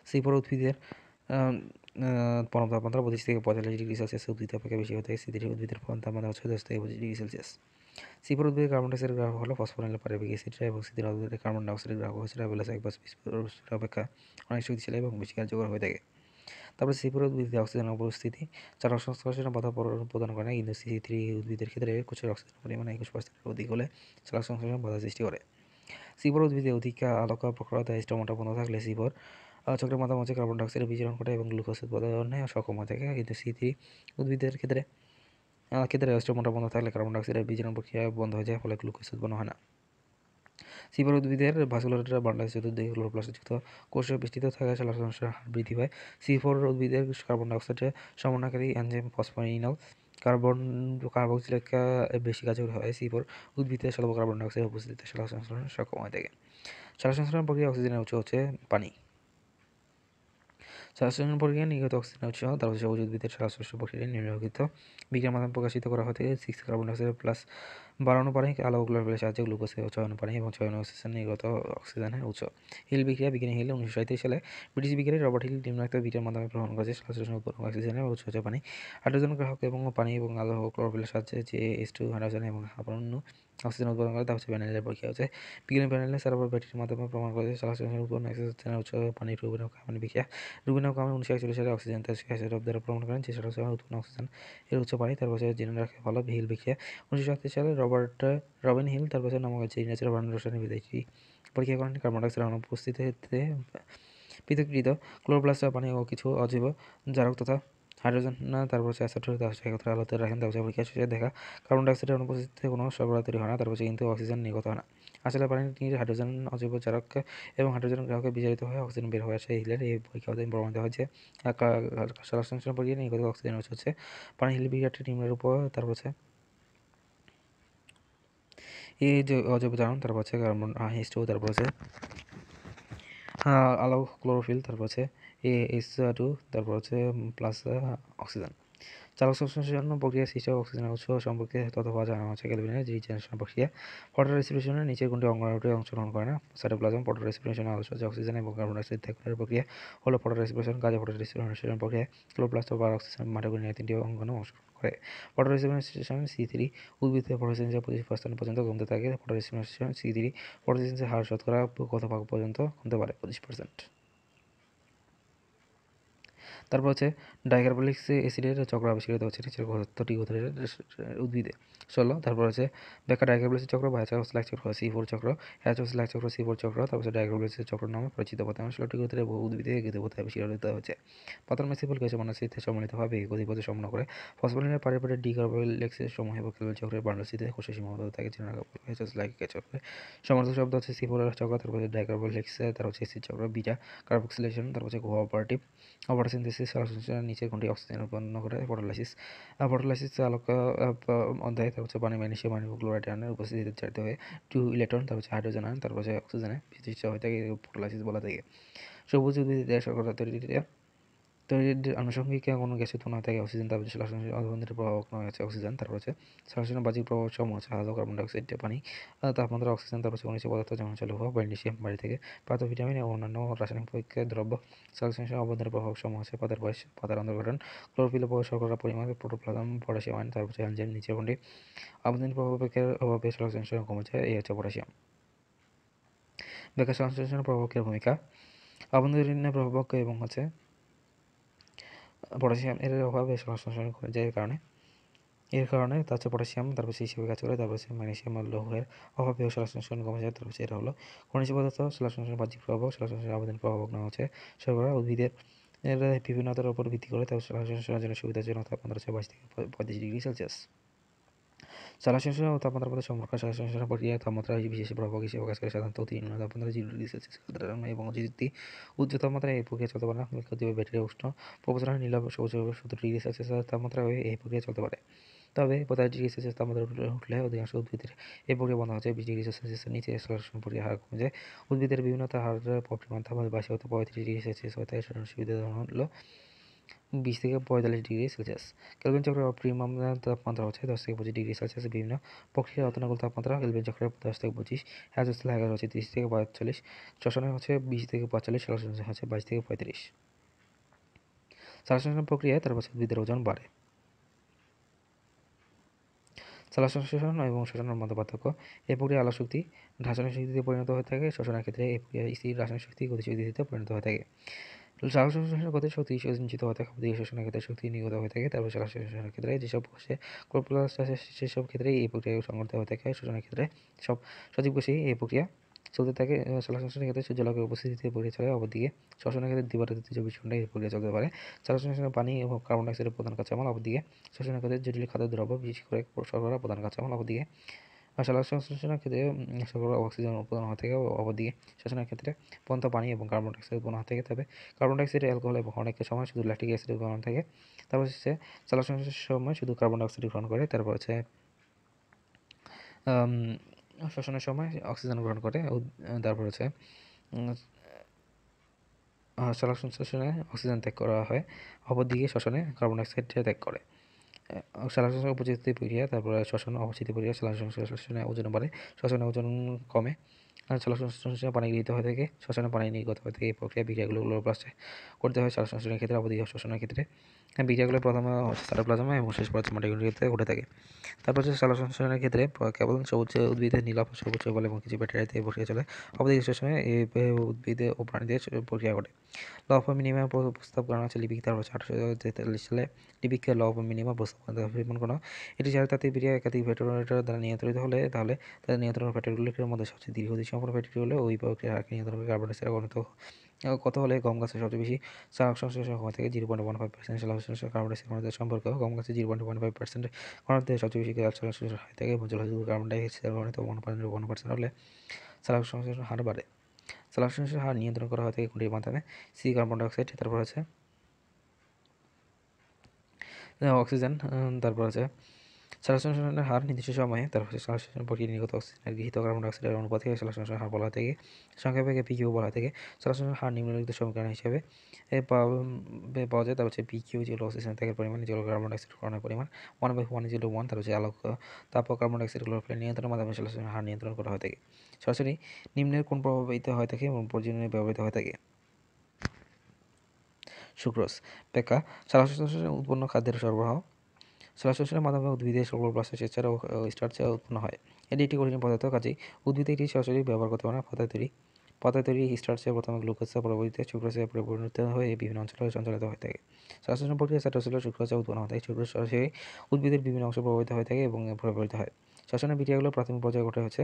সি ফোর উদ্ভিদের পরম তাপমাত্রা পঁচিশ থেকে পঁয়তাল্লিশ ডিগ্রি সেলসিয়াস উদ্ভিদ অপেক্ষা বেশি হয়ে থাকে সি থ্রি উদ্ভিদের পরম তাপমাত্রা হচ্ছে দশ থেকে পঁচিশ ডিগ্রি সেলসিয়াস ফোর উদ্ভিদের কার্বন ডাইঅক্সাইড গ্রাহক হলো ফসফোরাইল পারিবারিক অ্যাসিডরা এবং সিদ্ধির উদ্ভিদের কার্বন ডাইঅক্সাইড গ্রাহক হচ্ছে রাইবেলাস অপেক্ষা অনেক শক্তিশালী এবং বেশি কার্যকর হয়ে থাকে তারপরে সিপুরে উদ্ভিদে অক্সিজেনের উপস্থিতি চারা সংশ্লেষণে বাধা প্রদান করে না কিন্তু সি থ্রি উদ্ভিদের ক্ষেত্রে কোষের অক্সিজেন পরিমাণ একুশ পার্সেন্টের অধিক হলে চার সংশ্লেষণে বাধা সৃষ্টি করে সিপর উদ্ভিদে অধিক আলোক প্রখরতা স্টোমাটা বন্ধ থাকলে সিপর চক্রের মাঝে কার্বন ডাইঅক্সাইড বিচরণ ঘটে এবং গ্লুকোজ উৎপাদনে সক্ষম থাকে কিন্তু সি থ্রি উদ্ভিদের ক্ষেত্রে ক্ষেত্রে স্টোমাটা বন্ধ থাকলে কার্বন ডাইঅক্সাইডের বিচরণ প্রক্রিয়া বন্ধ হয়ে যায় ফলে গ্লুকোজ উৎপন্ন হয় না সিপার উদ্ভিদের ভাসুলার বান্ডার চতুর্দিকে ক্লোরোপ্লাস্ট যুক্ত কোষে বিস্তৃত থাকে সালার সমস্যার হার বৃদ্ধি পায় সিফোর উদ্ভিদের কার্বন ডাইঅক্সাইডের সমন্বয়কারী এনজাইম ফসফোরিনল কার্বন কার্বক্সিলেকা বেশি কাজ হয় সিফোর উদ্ভিদের স্বল্প কার্বন ডাইঅক্সাইড উপস্থিতিতে সালার সংশ্লেষণ সক্ষম হয়ে থাকে সালার সংশ্লেষণ প্রক্রিয়া অক্সিজেনের উৎস হচ্ছে পানি শ্বাসন প্রক্রিয়া নিগত অক্সিজেন উৎস তারপর সবুজ উদ্ভিদের শ্বাস প্রক্রিয়া নিম্নলিখিত বিজ্ঞান মাধ্যম প্রকাশিত করা হতে সিক্স কার্বন ডাইঅক্সাইড প্লাস বাড়ানো পানি আলোকগুলোর সাহায্যে গ্লুকোজকে চয়ন পারে এবং চয়ন অক্সিজেন নির্গত অক্সিজেনের উৎস হিল বিক্রিয়া বিজ্ঞানী হিল উনিশশো সাঁত্রিশ সালে ব্রিটিশ বিজ্ঞানী রবার্ট হিল নিম্নাক্ত বিটের মাধ্যমে গ্রহণ করেছে শ্বাসন উৎপন্ন অক্সিজেনের উৎস হচ্ছে পানি হাইড্রোজেন গ্রাহক এবং পানি এবং আলো ক্লোরোফিলের সাহায্যে যে এস টু হাইড্রোজেন এবং হাবান্ন অক্সিজেন উৎপাদন করে তা হচ্ছে প্যানেলের পরীক্ষা হচ্ছে বিজ্ঞানী প্যানেলে সার্ভার ব্যাটারির মাধ্যমে প্রমাণ করেছে শ্বাসনের উৎপন্ন অক্সিজেনের উৎস পানি রুবিনো কামান বিক্রিয়া রুবিনো কামান উনিশশো একচল্লিশ সালে অক্সিজেন তেজরব দ্বারা প্রমাণ করেন যে শ্বাসনের উৎপন্ন অক্সিজেন এর উৎস পানি তার বছর জেনে রাখে ভালো হিল বিক্রিয়া উনিশশো সাতত্রিশ সালে রব রবার্ট রবিন হিল তার পাশে নামক ঋণাচল রসায়নে বিদেশি পরীক্ষা করেন কার্বন ডাইঅক্সাইড অনুপস্থিত হতে পৃথকৃত ক্লোরোপ্লাস্ট পানি ও কিছু অজৈব জারক তথা হাইড্রোজেন না তারপর হচ্ছে অ্যাসেট্রোর একত্রে আলোতে রাখেন তারপর পরীক্ষা শেষে দেখা কার্বন ডাইঅক্সাইডের অনুপস্থিতিতে কোনো সরবরাহ তৈরি হয় না তারপর কিন্তু অক্সিজেন নির্গত হয় না আসলে পানির হাইড্রোজেন অজীব চারক এবং হাইড্রোজেন গ্রাহকে বিজারিত হয় অক্সিজেন বের হয়ে আসে হিলের এই পরীক্ষা অধ্যয়ন প্রমাণিত হয় যে সালাসংশ্লেষণ প্রক্রিয়া নির্গত অক্সিজেন হচ্ছে পানি হিল বিক্রিয়াটি নিম্নের উপর তারপর হচ্ছে এই যে અજૈબ জারণ তারপর আছে কার্বন H2O তারপর আছে আলো ক্লোরোফিল তারপর আছে এ এস টু তারপর হচ্ছে প্লাস অক্সিজেন চালক সংশ্লেষণের প্রক্রিয়া সৃষ্টি অক্সিজেন উৎস সম্পর্কে তথ্য পাওয়া জানা হচ্ছে ক্যালভিনের রিজেনারেশন প্রক্রিয়া ফটো রেসপিরেশনের নিচের কোনটি অঙ্গনাউটে অংশগ্রহণ করে না সাইটোপ্লাজম ফটো রেসপিরেশনের আলোচ্য অক্সিজেন এবং কার্বন ডাইঅক্সাইড ত্যাগের প্রক্রিয়া হল ফটো রেসপিরেশন কাজে ফটো রেসপিরেশন প্রক্রিয়া ক্লোরোপ্লাস্ট বা অক্সিজেন মাটোকোনিয়া তিনটি অঙ্গনে অংশগ্রহণ করে ফটোরিসেপ্টর স্টেশন সি থ্রি উদ্ভিদ থেকে ফটো ফটোসিনসের পঁচিশ পার্সেন্ট পর্যন্ত কমতে থাকে photoreceptor station C three photo ফটোসিনসের হার শতকরা কত ভাগ পর্যন্ত কমতে পারে পঁচিশ পার্সেন্ট তারপর হচ্ছে ডাইকার্বলিক্স এসিডের চক্র আবিষ্কৃত হচ্ছে উদ্ভিদের উদ্ভিদে ষোলো তারপর হচ্ছে বেকার ডাইকার্বলিক্স চক্র বা হ্যাচারস লাইক চক্র সি ফোর চক্র হ্যাচারস লাইক চক্র সি ফোর চক্র তারপর ডাইকার্বলিক্স চক্র নামে পরিচিত পথে ষোলোটি গোত্রে বহু উদ্ভিদে গতিপথে আবিষ্কৃত হচ্ছে পাতন মেসিফল কিছু মানসিতে সম্মিলিতভাবে গতিপথে সম্পন্ন করে ফসফলিনের পারে পারে ডিকার্বলিক্স সমূহ এবং কেবল চক্রের বান্ডসিতে খুশি সীমাবদ্ধ থাকে হ্যাচারস লাইক চক্রে সমর্থ শব্দ হচ্ছে সি ফোর চক্র তারপর হচ্ছে ডাইকার্বলিক্স তারপর হচ্ছে সি চক্র বিটা কার্বক্সিলেশন তারপর হচ্ছে কোঅপারেটিভ অপারেশন সরাসরি নিচের কোনটি অক্সিজেন উৎপন্ন করে পটোলাইসিস পটোলাইসিস চালক অধ্যায় তার হচ্ছে পানি ম্যাগনেশিয়াম পানি ক্লোরাইড আয়নের উপস্থিতিতে চারিত হয়ে টু ইলেকট্রন তারপর হচ্ছে হাইড্রোজেন আয়ন তারপর হচ্ছে অক্সিজেনে বিশিষ্ট হয়ে থাকে পটোলাইসিস বলা থাকে সবুজ উদ্ভিদে শর্করা তৈরিতে তো আনুষঙ্গিক কোনো গ্যাসের তুলনা থাকে অক্সিজেন তারপর শ্বাসযন্ত্রের প্রভাব আছে অক্সিজেন তারপর হচ্ছে শ্বাসযন্ত্রের বাহ্যিক প্রভাব সমূহ আছে হাওয়া কার্বন ডাইঅক্সাইড পানি তাপমাত্রা অক্সিজেন তারপর হচ্ছে পদার্থ যেমন হচ্ছে লোহা ম্যাগনেসিয়াম বাড়ি থেকে পাত ভিটামিন এবং অন্যান্য রাসায়নিক প্রক্রিয়া দ্রব্য শ্বাসযন্ত্রের অবদানের প্রভাব সম আছে পাতার বয়স পাতার অন্তর্ঘটন ক্লোরোফিল প্রভাব শর্করা পরিমাণ প্রোটোপ্লাজম পটাশিয়াম আয়ন তারপর হচ্ছে এনজাইম নিচের কোনটি আবদানের প্রভাব অভাবে শ্বাসযন্ত্র কমে যায় এই হচ্ছে পটাশিয়াম বেকার শ্বাসযন্ত্রের প্রভাবকের ভূমিকা আভ্যন্তরীণ প্রভাবক এবং হচ্ছে পটাশিয়াম এর অভাবে সংশ্লেষণ করে যায় এর কারণে এর কারণে তার হচ্ছে পটাশিয়াম তারপর সেই হিসেবে কাজ করে তারপর হচ্ছে ম্যাগনেশিয়াম আর লৌহের অভাবে সংশ্লেষণ কমে যায় তারপর এটা হলো খনিজ পদার্থ সংশ্লেষণ বাহ্যিক প্রভাবক সংশ্লেষণ আবেদন প্রভাব নাম হচ্ছে সরবরাহ উদ্ভিদের এর বিভিন্নতার উপর ভিত্তি করে তার সংশ্লেষণের জন্য সুবিধাজনক তাপমাত্রা হচ্ছে বাইশ থেকে পঁয়ত্রিশ ডিগ্রি সেলসিয়াস সালাসংশ্লেষণ ও তাপমাত্রার মধ্যে সম্পর্ক তাপমাত্রা বিশেষ প্রভাব হিসেবে প্রকাশ করে সাধারণত অতি তাপমাত্রা জিরো ডিগ্রি সেলসিয়াস এবং যদি উচ্চ তাপমাত্রা এই প্রক্রিয়া চলতে পারে না ব্যাটারি উষ্ণ প্রবচরণ নীলাভ সবুজ সত্তর ডিগ্রি সেলসিয়াস তাপমাত্রা হয়ে এই প্রক্রিয়া চলতে পারে তবে পঁচাশ ডিগ্রি সেলসিয়াস তাপমাত্রা উঠলে অধিকাংশ উদ্ভিদের এই প্রক্রিয়া বন্ধ হচ্ছে বিশ ডিগ্রি সেলসিয়াসের নিচে সরাসরি প্রক্রিয়া হার কমে যায় উদ্ভিদের বিভিন্ন হার পরিমাণ তাপমাত্রা বাইশ হতে পঁয়ত্রিশ ডিগ্রি সেলসিয়াস হতে সুবিধা হলো বিশ থেকে পঁয়তাল্লিশ ডিগ্রি সেলসিয়াস কেলভিন চক্রের অপরিমাম তাপমাত্রা হচ্ছে দশ থেকে পঁচিশ ডিগ্রি সেলসিয়াস বিভিন্ন প্রক্রিয়া অতনুকূল তাপমাত্রা কেলভিন চক্রের দশ থেকে পঁচিশ হ্যাজস্থল হ্যাগার হচ্ছে তিরিশ থেকে পঁয়তাল্লিশ শ্বসনে হচ্ছে বিশ থেকে পঁয়তাল্লিশ সালসনে হচ্ছে বাইশ থেকে পঁয়ত্রিশ সালসনের প্রক্রিয়ায় তার বছর উদ্ভিদের ওজন বাড়ে সালাশন এবং শোষণের মধ্যে পার্থক্য এই প্রক্রিয়া আলো শক্তি রাসায়নিক শক্তিতে পরিণত হয়ে থাকে শোষণের ক্ষেত্রে এই প্রক্রিয়া স্থির রাসায়নিক শক্তি গতিশক্তিতে পরিণত হয়ে থাকে শাখা সংশ্লেষণের ক্ষেত্রে শক্তি সঞ্চিত হওয়া থাকে প্রতি শোষণের ক্ষেত্রে শক্তি নিগত হয়ে থাকে তারপর শাখা সংশ্লেষণের ক্ষেত্রে যেসব বসে ক্লোরোপ্লাস আছে সেসব ক্ষেত্রে এই প্রক্রিয়া সংঘটিত হয়ে থাকে শোষণের ক্ষেত্রে সব সজীব কোষেই এই প্রক্রিয়া চলতে থাকে শাখা সংশ্লেষণের ক্ষেত্রে সূর্যালোকের উপস্থিতিতে প্রক্রিয়া চলে অপরদিকে শ্বসনের ক্ষেত্রে দিবারাত্রিতে চব্বিশ ঘন্টা এই প্রক্রিয়া চলতে পারে শাখা পানি এবং কার্বন ডাইঅক্সাইডের প্রধান কাঁচামাল অপরদিকে শ্বসনের ক্ষেত্রে জটিল খাদ্য দ্রব্য বিশেষ করে সরবরাহ প্রধান কাঁচামাল অপরদিকে শালা সংশ্লেষণের ক্ষেত্রে অক্সিজেন উৎপাদন হতে থাকে অবদিকে শ্বাসনের ক্ষেত্রে পন্থা পানি এবং কার্বন ডাইঅক্সাইড উৎপন্ন হতে থাকে তবে কার্বন ডাইঅক্সাইড অ্যালকোহল এবং অনেক সময় শুধু ল্যাকটিক অ্যাসিড উৎপাদন থাকে তারপর হচ্ছে শালা সংশ্লেষের সময় শুধু কার্বন ডাইঅক্সাইড গ্রহণ করে তারপর হচ্ছে শ্বসনের সময় অক্সিজেন গ্রহণ করে তারপর হচ্ছে শালা সংশ্লেষণে অক্সিজেন ত্যাগ করা হয় অপরদিকে শ্বসনে কার্বন ডাইঅক্সাইড ত্যাগ করে সালাদ উপস্থিতি প্রক্রিয়া তারপরে শ্বসন অবস্থিতি প্রক্রিয়া সালাস শ্বসনে ওজন বাড়ে শ্বসনে ওজন কমে সালাদ পানি গৃহীত হয়ে থাকে শ্বসনে পানি নির্গত হয়ে থাকে এই প্রক্রিয়া বিক্রিয়াগুলো প্লাস্টে করতে হয় সালাদ ক্ষেত্রে অবধি শ্বসনের ক্ষেত্রে হ্যাঁ বীজাগুলো প্রথমে সালোপ্লাজমে এবং শেষ পর্যন্ত মাটিগুলিতে ঘটে থাকে তারপর হচ্ছে সালা সংশ্লেষণের ক্ষেত্রে কেবল সবুজ উদ্ভিদে নীলাপ সবুজ বলে এবং কিছু ব্যাটারিতে প্রক্রিয়া চলে অবধি সেই সময় এই উদ্ভিদে ও প্রাণীদের প্রক্রিয়া ঘটে ল অফ মিনিমাম প্রস্তাব করা হচ্ছে লিপিক তার আঠারোশো তেতাল্লিশ সালে লিবিককে ল অফ মিনিমাম প্রস্তাব কোনো করা এটি যারা তাতে বিরিয়া একাধিক ভেটেরিয়ার দ্বারা নিয়ন্ত্রিত হলে তাহলে তাদের নিয়ন্ত্রণ ফ্যাক্টরিগুলির মধ্যে সবচেয়ে দীর্ঘদিন সম্পূর্ণ ফ্যাক্টরি হলে ওই প্রক্রিয়া নিয়ন্ত্রণ কার্বন ডাইঅক্সাইড কত হলে গম গাছে সবচেয়ে বেশি সারাক সংশ্লেষ থেকে zero point one five percent সালাক কার্বন ডাইঅক্সাইড ঘনত্বের সম্পর্কে গম গাছে zero point one five percent থেকে সবচেয়ে বেশি গাছ সংশ্লেষ হয়ে থাকে জলবায়ু কার্বন ডাইঅক্সাইড ঘনত্ব ওয়ান পয়েন্ট ওয়ান পার্সেন্ট হলে সালাক হার বাড়ে সালাক হার নিয়ন্ত্রণ করা হয় থাকে কোনটির মাধ্যমে সি কার্বন ডাইঅক্সাইড তারপর আছে অক্সিজেন তারপর আছে সালাসনের হার নির্দিষ্ট সময়ে তার সালাসন প্রক্রিয়া নির্গত অক্সিজেনের গৃহীত কার্বন ডাইঅক্সাইডের থেকে সালাসনের হার বলা থেকে পেয়ে পিকিউ বলা থেকে সালাসনের হার নিম্নলিখিত সমীকরণ হিসেবে পাওয়া যায় তার হচ্ছে পিকিউ জিরো অক্সিজেন ত্যাগের পরিমাণ জিরো কার্বন ডাইঅক্সাইড গ্রহণের পরিমাণ one by one zero one তার হচ্ছে আলোক তাপ কার্বন ডাইঅক্সাইড ক্লোরোফিলের নিয়ন্ত্রণের মাধ্যমে সালাসনের হার নিয়ন্ত্রণ করা হয় থাকে সরাসরি নিম্নের কোন প্রভাবিত হয় থাকে এবং প্রয়োজনীয় ব্যবহৃত হয়ে থাকে সুক্রোজ পেকা সালসংশ্লেষণে উৎপন্ন খাদ্যের সরবরাহ শ্বাসের মাধ্যমে উদ্ভিদে সর্ব প্রশ্বাস স্টার্চ উৎপন্ন হয় এটি একটি কঠিন পদার্থ কাজেই উদ্ভিদে এটি সরাসরি ব্যবহার করতে পারে না পাতা তৈরি পাতা তৈরি স্টার্চে প্রথমে গ্লুকোজে পরবর্তীতে সুক্রোজে পরিবর্তিত হয়ে বিভিন্ন অঞ্চলে সঞ্চালিত হয়ে থাকে শ্বাসন প্রক্রিয়া শ্বাসপ্রশ্বাসে সুক্রোজে উৎপন্ন হয়ে থাকে সুক্রোজ সরাসরি উদ্ভিদের বিভিন্ন অংশ প্রভাবিত হয়ে থাকে এবং প্রভাবিত হয় শ্বাসনের বিক্রিয়াগুলো প্রাথমিক পর্যায়ে ঘটে হচ্ছে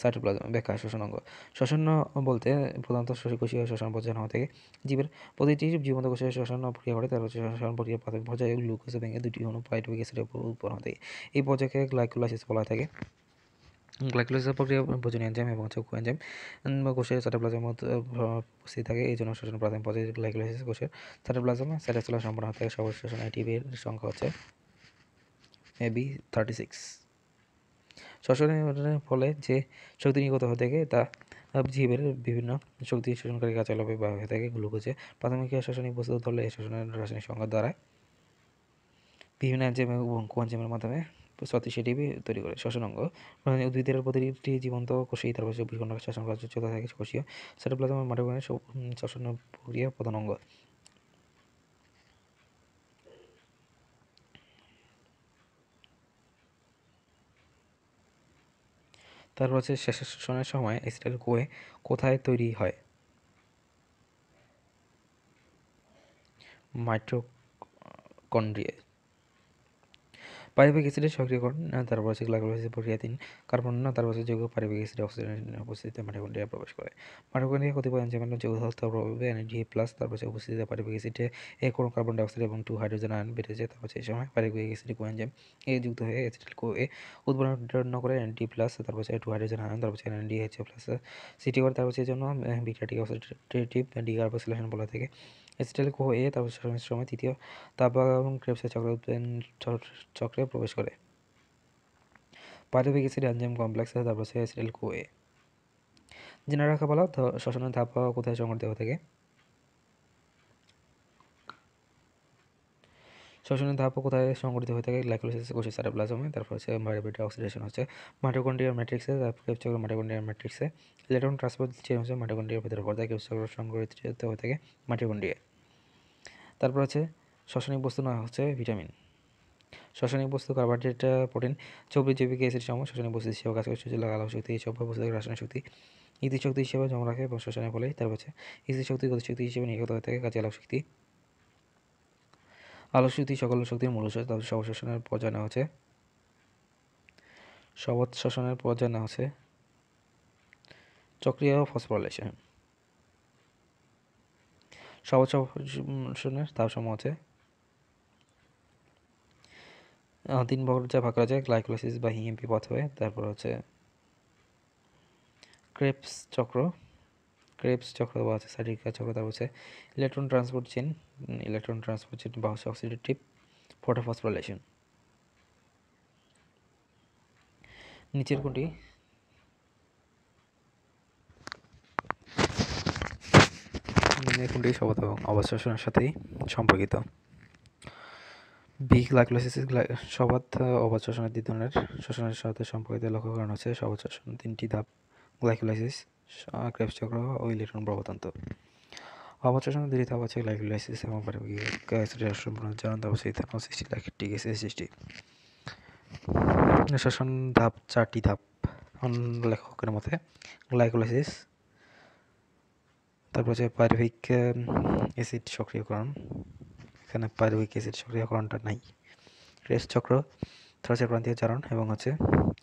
সাইটোপ্লাজম ব্যাখ্যা শোষণ অঙ্গ শোষণ বলতে প্রধানত কোষীয় শোষণ প্রচলন হওয়া থেকে জীবের প্রতিটি জীবন্ত কোষীয় শোষণ প্রক্রিয়া ঘটে তার শোষণ প্রক্রিয়া প্রাথমিক পর্যায়ে গ্লুকোজ ভেঙে দুটি অনু পাইটুবিক অ্যাসিডের উৎপন্ন হতে এই পর্যায়কে গ্লাইকোলাইসিস বলা থাকে গ্লাইকোলাইসিস প্রক্রিয়া ভোজন এনজাইম এবং চক্ষু এনজাইম বা কোষের সাইটোপ্লাজমের মধ্যে উপস্থিত থাকে এই জন্য শোষণ প্রাথমিক পর্যায়ে গ্লাইকোলাইসিস কোষের সাইটোপ্লাজমে সাইটোসোলা সম্পন্ন থাকে সর্বশেষ আইটিভির সংখ্যা হচ্ছে এবি থার্টি সিক্স শ্বসনের ফলে যে শক্তি নির্গত হয়ে থাকে তা জীবের বিভিন্ন শক্তি শোষণকারী কার্যালয়ে বা হয়ে থাকে গ্লুকোজে প্রাথমিক শ্বসনিক বস্তু ধরলে এই শ্বসনের রাসায়নিক সংখ্যা দ্বারা বিভিন্ন এনজেম এবং কোয়ানজেমের মাধ্যমে সত্যি সেটি তৈরি করে শ্বসন অঙ্গ মানে উদ্ভিদের প্রতিটি জীবন্ত কোষী তার পাশে বিভিন্ন চলে কার্য থাকে কোষীয় সেটা প্লাজমা মাটোকনের শ্বসন প্রক্রিয়ার প্রধান অঙ্গ তারপর হচ্ছে শেষের সময় স্টিল কোয়ে কোথায় তৈরি হয় মাইট্রোকন্ড্রিয়া পারিবারিক অ্যাসিডের সক্রিয়করণ তারপর হচ্ছে গ্লাইকোলাইসিস প্রক্রিয়া তিন কার্বন না তারপর হচ্ছে যৌগ পারিবারিক অ্যাসিড অক্সিজেন উপস্থিতিতে মাইটোকন্ড্রিয়া প্রবেশ করে মাইটোকন্ড্রিয়া কতিপয় এনজাইমের যৌগ হস্ত প্রভাবে এনার্জি প্লাস তার হচ্ছে উপস্থিতিতে পারিবারিক অ্যাসিডে এক কোনো কার্বন ডাইঅক্সাইড এবং টু হাইড্রোজেন আয়ন বেড়ে যায় তারপর সেই সময় পারিবারিক অ্যাসিড কো এনজাইম এ যুক্ত হয়ে অ্যাসিডিল কো এ উৎপন্ন করে এনডি প্লাস তারপর হচ্ছে টু হাইড্রোজেন আয়ন তারপর এন এনডি হচ্ছে প্লাস সিটি করে তারপর সেই জন্য বিক্রিয়াটিক অক্সিডেটিভ ডিকার্বোসিলেশন বলা থাকে স্টাইল কোহ এ তারপর সময় তৃতীয় তাপ এবং ক্রেপসের চক্র চক্রে প্রবেশ করে পাইরুভিক অ্যাসিড অ্যানজাইম কমপ্লেক্স তারপর হচ্ছে অ্যাসিটাইল কোহ এ জেনে রাখা বলা শ্বসনের ধাপ কোথায় সংগঠিত হয়ে থাকে শ্বসনের ধাপ কোথায় সংগঠিত হয়ে থাকে গ্লাইকোলাইসিস কোষের সাইটোপ্লাজমে তারপর হচ্ছে ভাইরোবিটা অক্সিডেশন হচ্ছে মাইটোকন্ড্রিয়ার ম্যাট্রিক্সে তারপর চক্র মাইটোকন্ড্রিয়ার ম্যাট্রিক্সে ইলেকট্রন ট্রান্সপোর্ট চেঞ্জ হচ্ছে মাইটোকন্ড্রিয়ার ভেতরে কেউ চক্র সংগঠিত হয়ে থাকে মাইটোকন্ড্রিয়া তারপর আছে শ্বসনিক বস্তু নয় হচ্ছে ভিটামিন শ্বসনিক বস্তু কার্বোহাইড্রেট প্রোটিন চব্বিশ জৈবিক এসিড সম শ্বসনিক বস্তু হিসেবে কাজ করে সূর্যের লাগালো শক্তি এইসব বস্তু রাসায়নিক শক্তি শক্তি হিসেবে জমা রাখে এবং শ্বসনের ফলে তারপর হচ্ছে শক্তি গতিশক্তি হিসেবে নির্গত হয়ে থাকে কাজে আলোক শক্তি আলোক শক্তি সকল শক্তির মূল উৎসব তারপর শবৎ শ্বসনের পর্যায় নেওয়া হচ্ছে শবৎ শ্বসনের পর্যায় নেওয়া হচ্ছে চক্রীয় ফসফরলেশন સૌને તાવશામાં છે দিন বড় যা ভাগ করা যায় গ্লাইকোলাইসিস বা হিএমপি পাথওয়ে তারপর হচ্ছে ক্রেপস চক্র ক্রেপস চক্র বা আছে সার্টিকা চক্র তারপর হচ্ছে electron transport chain electron transport chain বা হচ্ছে অক্সিডেটিভ ফটোফসফোরাইলেশন নিচের কোনটি কোনটি শপথ এবং অবশ্বাসনের সাথেই সম্পর্কিত বি গ্লাইকোলাইসিস শপথ অবশ্বাসনের দুই ধরনের শোষণের সাথে সম্পর্কিত লক্ষ্য করানো হচ্ছে শবচ্ছাসন তিনটি ধাপ গ্লাইকোলাইসিস ক্রেপচক্র চক্র ও ইলেকট্রন প্রবতন্ত অবচ্ছাসন দুটি ধাপ আছে গ্লাইকোলাইসিস এবং পারিবারিক জানতে অবশ্যই ইথানল সৃষ্টি লাইকটিক সৃষ্টি শোষণ ধাপ চারটি ধাপ লেখকের মতে গ্লাইকোলাইসিস তারপর হচ্ছে পারিবারিক অ্যাসিড সক্রিয়করণ এখানে পারিবারিক অ্যাসিড সক্রিয়করণটা নাই রেস চক্র হচ্ছে প্রান্তীয় চারণ এবং হচ্ছে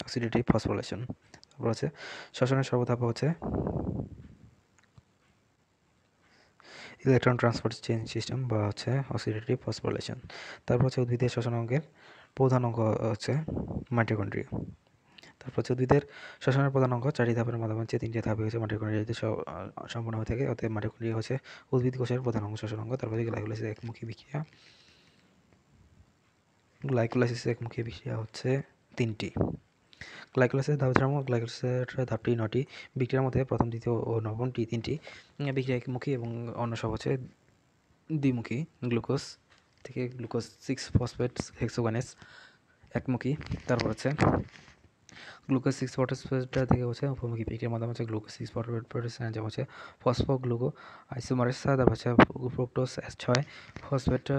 অক্সিডেটিভ ফসফোলেশন তারপর হচ্ছে শ্বসনের সর্বধাপ হচ্ছে ইলেকট্রন ট্রান্সপোর্ট চেঞ্জ সিস্টেম বা হচ্ছে অক্সিডেটিভ ফসফোলেশন তারপর হচ্ছে উদ্ভিদের শ্বসন অঙ্গের প্রধান অঙ্গ হচ্ছে মাইটোকন্ড্রিয়া তারপর হচ্ছে উদ্ভিদের শ্বসনের প্রধান অঙ্গ চারি ধাপের মাধ্যমে হচ্ছে তিনটি ধাপে হচ্ছে মাটিকুন্ডি সম্পূর্ণ হয়ে থাকে মাটির মাটিকুন্ডি হচ্ছে উদ্ভিদ কোষের প্রধান অঙ্গ শ্বসন অঙ্গ তারপর গ্লাইকোলাইসিস একমুখী বিক্রিয়া গ্লাইকোলাইসিস একমুখী বিক্রিয়া হচ্ছে তিনটি গ্লাইকোলাইসিস ধাপ ধারণ গ্লাইকোলাইসিসের ধাপটি নটি বিক্রিয়ার মধ্যে প্রথম দ্বিতীয় ও নবমটি তিনটি বিক্রিয়া একমুখী এবং অন্য সব হচ্ছে দ্বিমুখী গ্লুকোজ থেকে গ্লুকোজ সিক্স ফসফেট হেক্সোগানেস একমুখী তারপর হচ্ছে গ্লুকোজ সিক্স ফটোসফেটটা থেকে হচ্ছে অপমুখী বিক্রিয়ার মাধ্যমে হচ্ছে গ্লুকোজ সিক্স ফটোফেটেশন যেমন হচ্ছে ফসফো গ্লুকো আইসোমারের সাথে হচ্ছে ফ্রুক্টোস এক্স ছয় ফসফেটটা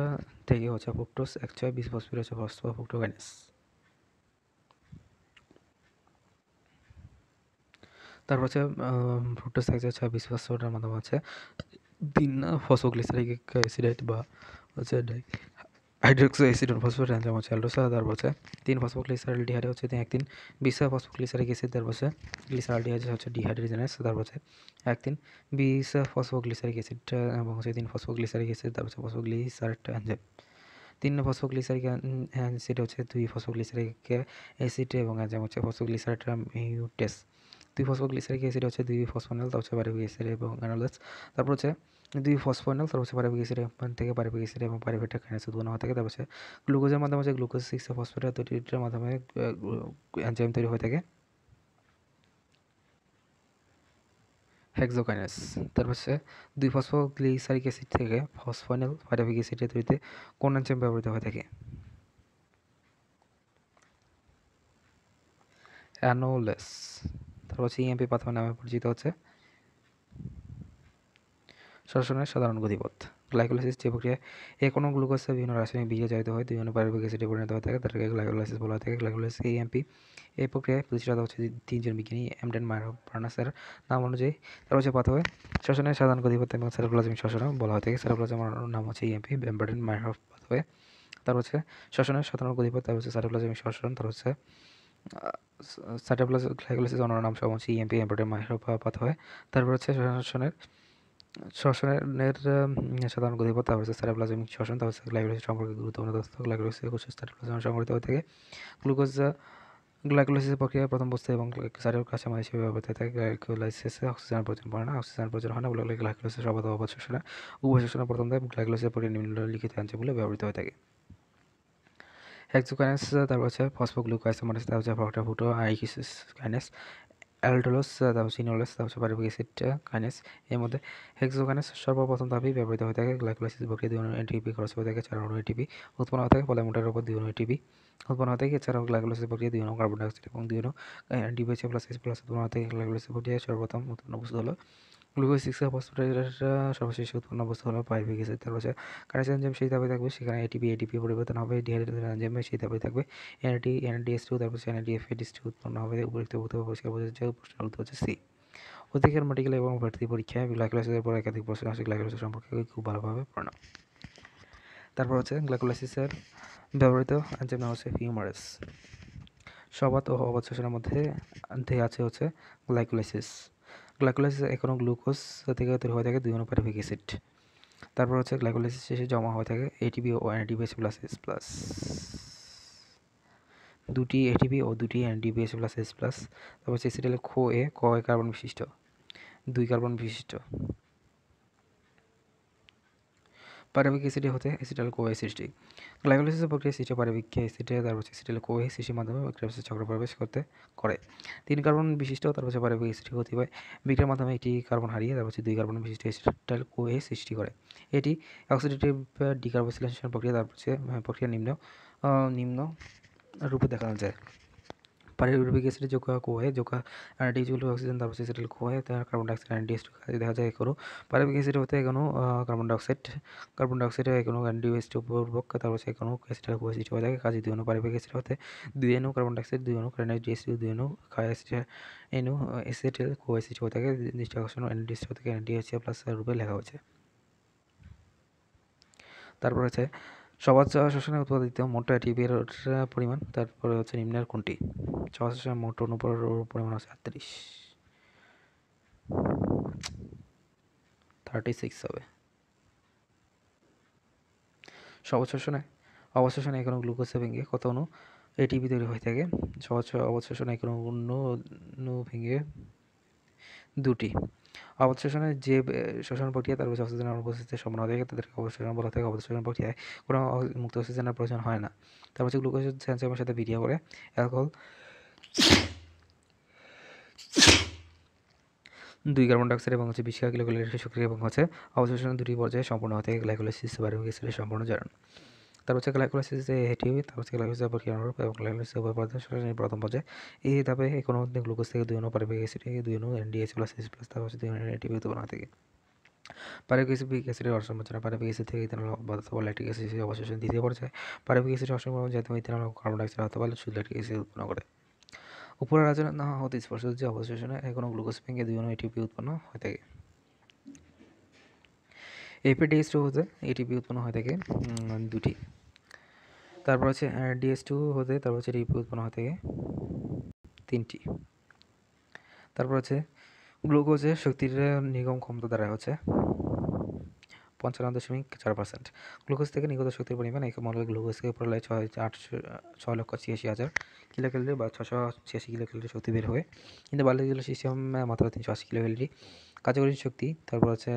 থেকে হচ্ছে ফ্রুক্টোস এক্স ছয় বিশ ফসফেট হচ্ছে ফসফো ফ্রুক্টোগাইনেস তারপর হচ্ছে ফ্রুক্টোস এক্স ছয় বিশ ফসফেটের মাধ্যমে হচ্ছে দিন ফসফোগ্লিসারিক অ্যাসিডাইট বা হচ্ছে হাইড্রোক্সো অ্যাসিডন ফসফেট এনজাম হচ্ছে অ্যালডোসা দার বসে তিন ফসফোক্লিসারাইল ডিহাইড হচ্ছে তিন একদিন বিশা ফসফোক্লিসারিক অ্যাসিড দার বসে গ্লিসারাইল ডিহাইড হচ্ছে ডিহাইড্রিজেনাস দার বসে একদিন তিন বিশা ফসফোক্লিসারিক অ্যাসিড এবং হচ্ছে তিন ফসফোক্লিসারিক অ্যাসিড তার বসে ফসফোক্লিসারেট এনজাম তিন ফসফোগ্লিসারিক অ্যাসিড হচ্ছে দুই ফসফোগ্লিসারিক অ্যাসিড এবং এনজাইম হচ্ছে ফসফোগ্লিসারাইট মিউটেস দুই ফসফোগ্লিসারিক অ্যাসিড হচ্ছে দুই ফসফোনাল তারপর হচ্ছে বায়োগ্লিসারিড এবং অ্যানালাস তারপর হচ্ছে দুই ফসফোনাল তারপর হচ্ছে পারিপাকিসির ওয়ান থেকে রে এবং পারিপেটের কাইনেসিস উৎপন্ন হয়ে থাকে তারপর হচ্ছে গ্লুকোজের মাধ্যমে হচ্ছে গ্লুকোজ সিক্স ফসফেটের তৈরির মাধ্যমে এনজাইম তৈরি হয়ে থাকে হেক্সোকাইনাস তারপর হচ্ছে দুই গ্লিসারিক অ্যাসিড থেকে ফসফোনাল পাইরাভিক অ্যাসিডের তৈরিতে কোন এনজাইম ব্যবহৃত হয়ে থাকে অ্যানোলেস তারপর হচ্ছে ইএমপি e পাথর নামে পরিচিত হচ্ছে শ্বসনের সাধারণ গতিপথ গ্লাইকোলাইসিস যে প্রক্রিয়া এ কোনো গ্লুকোজের বিভিন্ন রাসায়নিক বিক্রিয়া জড়িত হয় বিভিন্ন পারিবারিক অ্যাসিডে পরিণত হয়ে থাকে তাদেরকে গ্লাইকোলাইসিস বলা থাকে গ্লাইকোলাইসিস এএমপি এই প্রক্রিয়ায় প্রতিষ্ঠাতা হচ্ছে তিনজন বিজ্ঞানী এমডেন মায়ারোপ্রানাসের নাম অনুযায়ী তার হচ্ছে হয় শ্বসনের সাধারণ গতিপথ এবং সেরোপ্লাজমিক শ্বসন বলা হয়ে থাকে সার্কোপ্লাজমার নাম হচ্ছে ইএমপি এমডেন পাথ পাথওয়ে তার হচ্ছে শ্বসনের সাধারণ গতিপথ তার হচ্ছে সেরোপ্লাজমিক শ্বসন তার হচ্ছে সার্কোপ্লাজ গ্লাইকোলাইসিস অন্য নাম সব হচ্ছে ইএমপি এমডেন মায়ারোপ হয় তারপর হচ্ছে শ্বসনের শ্বসনের সাধারণ গতিপথ তারপর হচ্ছে স্যারাপ্লাজমিক শ্বসন তারপর হচ্ছে গ্লাইকোলিসিস সম্পর্কে গুরুত্বপূর্ণ তথ্য গ্লাইকোলিসিস কোষে স্যারাপ্লাজমে সংগঠিত হয়ে থাকে গ্লুকোজ গ্লাইকোলাইসিস প্রক্রিয়া প্রথম বস্তু এবং সারের কাঁচামাল হিসেবে ব্যবহৃত থাকে গ্লাইকোলাইসিসে অক্সিজেন প্রয়োজন পড়ে না অক্সিজেন প্রয়োজন হয় না বলে গ্লাইকোলাইসিস অবাধ অবাধ শোষণে উভয় শোষণে প্রথম দেয় গ্লাইকোলাইসিস প্রক্রিয়া নিম্নলিখিত অঞ্চলগুলো ব্যবহৃত হয়ে থাকে হ্যাক্সোকাইনেস তারপর হচ্ছে ফসফোগ্লুকাইস মানে তারপর হচ্ছে ফ্রক্টা ফুটো আইকিসিস কাইনেস অ্যালডোলস তারপর সিনোলস তারপর পারিবিক অ্যাসিড কাইনেস এর মধ্যে হেক্সোকাইনেস সর্বপ্রথম ধাপেই ব্যবহৃত হয়ে থাকে গ্লাইকোলাইসিস প্রক্রিয়া দুই অনু এটিপি খরচ হয়ে থাকে চার অনু এটিপি উৎপন্ন হয়ে থাকে পলামোটার উপর দুই অনু এটিপি উৎপন্ন হয়ে থাকে এছাড়াও গ্লাইকোলাইসিস প্রক্রিয়া দুই অনু কার্বন ডাইঅক্সাইড এবং দুই অনু ডিবিএসএ প্লাস এস প্লাস উৎপন্ন হয়ে থাকে গ্লাইকোলাইসিস প্রক্রিয়া সর্বপ্রথম উৎপন্ন বস্তু হলো গ্লুকোজ সিক্স ফসফোরাইলেশনটা সর্বশেষ উৎপন্ন অবস্থা হলো পাইপে গেছে তার হচ্ছে কারাইসিন এনজাইম সেই ধাপে থাকবে সেখানে এটিপি এটিপি পরিবর্তন হবে ডিহাইড্রেটেড এনজাইম সেই ধাপে থাকবে এনআরটি এনআরডিএস টু তারপর এনআরডিএফ এডিস টু উৎপন্ন হবে উপরিক্ত উত্তর পরিষ্কার বোঝা প্রশ্ন উত্তর হচ্ছে সি অধিকার মেডিকেল এবং ভর্তি পরীক্ষায় গ্লাইকোলাইসিসের পর একাধিক প্রশ্ন আসে গ্লাইকোলাইসিস সম্পর্কে খুব ভালোভাবে পড়ানো তারপর হচ্ছে গ্লাইকোলাইসিসের ব্যবহৃত এনজাইম নাম হচ্ছে হিউমারেস সবাত ও অবাত মধ্যে আছে হচ্ছে গ্লাইকোলাইসিস গ্লাইকোলাইসিস এখনও গ্লুকোজ থেকে তৈরি হয়ে থাকে দুই অনুপাতে অ্যাসিড তারপর হচ্ছে গ্লাইকোলাইসিস শেষে জমা হয়ে থাকে এটিপি ও এনডিবিএস প্লাস এস প্লাস দুটি এটিপি ও দুটি এনডিবিএস প্লাস এস প্লাস তারপর হচ্ছে এসিটাইল খো এ ক এ কার্বন বিশিষ্ট দুই কার্বন বিশিষ্ট পারাভিক অ্যাসিডে হতে অ্যাসিটাল কো সৃষ্টি গ্লাইকোলাইসিস প্রক্রিয়া সিটে পারবিক অ্যাসিডে তারপর হচ্ছে সিটেল সিসির মাধ্যমে ব্যাকটেরিয়া চক্র প্রবেশ করতে করে তিন কার্বন বিশিষ্ট তারপর হচ্ছে পারবিক অ্যাসিড গতি হয় বিক্রিয়ার মাধ্যমে একটি কার্বন হারিয়ে তারপর দুই কার্বন বিশিষ্ট অ্যাসিটাইল কোহে সৃষ্টি করে এটি অক্সিডেটিভ ডিকার্বোসিলেশন প্রক্রিয়া তারপর হ্যাঁ, প্রক্রিয়া নিম্ন নিম্ন রূপে দেখানো যায় પાયરુવિક એસિડ જો કહો है जो অক্সিজেন তারপর সিসিটিল কোয়া হয় তার কার্বন ডাইঅক্সাইড অ্যান্ড ডিএস কাজে দেখা যায় করো পায়রুভিক অ্যাসিড হতে এখনো কার্বন ডাইঅক্সাইড কার্বন ডাইঅক্সাইড এখনো ডিএস টু পূর্বক তারপর সেখানেও অ্যাসিডের উপস্থিত হয়ে থাকে কাজে দুই অনু পায়রুভিক অ্যাসিড হতে দুই অনু কার্বন ডাইঅক্সাইড দুই অনু কার্বন ডিএস টু দুই অনু এনু এসিটিল কোয়া অ্যাসিড হয়ে থাকে দৃষ্টি আকর্ষণ এন ডিএস হতে এন্ড ডিএস প্লাস রূপে লেখা হয়েছে তারপর আছে সবার চাওয়া শোষণে উৎপাদিত মোট টিভির পরিমাণ তারপরে হচ্ছে নিম্নের কোনটি সবার শোষণে মোট অনুপর পরিমাণ হচ্ছে আটত্রিশ থার্টি সিক্স হবে সবচ শোষণে অবশেষণে এখনো গ্লুকোজ ভেঙে কত অনু এটিপি তৈরি হয়ে থাকে সহজ অবশেষণে এখনো অন্য ভেঙে দুটি অবাধ যে শোষণ প্রক্রিয়া তার উপর অক্সিজেন অনুপস্থিতিতে সম্পন্ন হয়ে থাকে তাদেরকে অবাধ বলা থাকে অবাধ প্রক্রিয়ায় কোনো মুক্ত অক্সিজেনের প্রয়োজন হয় না তারপর হচ্ছে গ্লুকোজ সেন্সমের সাথে বিক্রিয়া করে অ্যালকোহল দুই কার্বন ডাইঅক্সাইড এবং হচ্ছে বিষকা গ্লাইকোলাইটিসের সক্রিয় এবং হচ্ছে অবশেষণ দুটি পর্যায়ে সম্পূর্ণ হতে গ্লাইকোলাইসিস বায়োগ্যাসের সম্পূর্ণ জারণ তারপর হচ্ছে গ্লাইকোলাইসিস হেটি হবে তারপর হচ্ছে গ্লাইকোলাইসিস আবার কিরণ এবং গ্লাইকোলাইসিস আবার পর্যায় প্রথম পর্যায়ে এই ধাপে কোনো গ্লুকোজ থেকে দুই অনু পারিবারিক অ্যাসিড দুই অনু এনডিএস প্লাস এস প্লাস তার হচ্ছে দুই অনু এনডিএ না থেকে পারিবারিক অ্যাসিড অ্যাসিডের অসম পর্যায়ে পারিবারিক অ্যাসিড থেকে ইথানল অথবা ল্যাটিক অ্যাসিড অবশেষে দ্বিতীয় পর্যায়ে পারিবারিক অ্যাসিড অসম যাতে ইথানল কার্বন ডাইঅক্সাইড অথবা শুধু ল্যাটিক অ্যাসিড উৎপন্ন করে উপরের আচরণ না হতে স্পর্শ যে অবশেষণে এখনো গ্লুকোজ ভেঙে দুই অনু এটিপি উৎপন্ন হয়ে থাকে এপিডিএস হতে এটিপি উৎপন্ন হয়ে থাকে দুটি তারপর হচ্ছে ডিএস টু হতে তারপর হচ্ছে রিপি উৎপন্ন হতে থেকে তিনটি তারপর হচ্ছে গ্লুকোজের শক্তির নিগম ক্ষমতা দ্বারা হচ্ছে পঞ্চান্ন দশমিক চার পার্সেন্ট গ্লুকোজ থেকে নিগত শক্তির পরিমাণ এক মৌল গ্লুকোজকে প্রলয় ছয় আটশো ছয় লক্ষ ছিয়াশি হাজার কিলো ক্যালোরি বা ছশো ছিয়াশি কিলো ক্যালোরি শক্তি বের হয়ে কিন্তু বাল্যগুলো সিস্টেম মাত্র তিনশো আশি কিলো ক্যালোরি কার্যকরী শক্তি তারপর হচ্ছে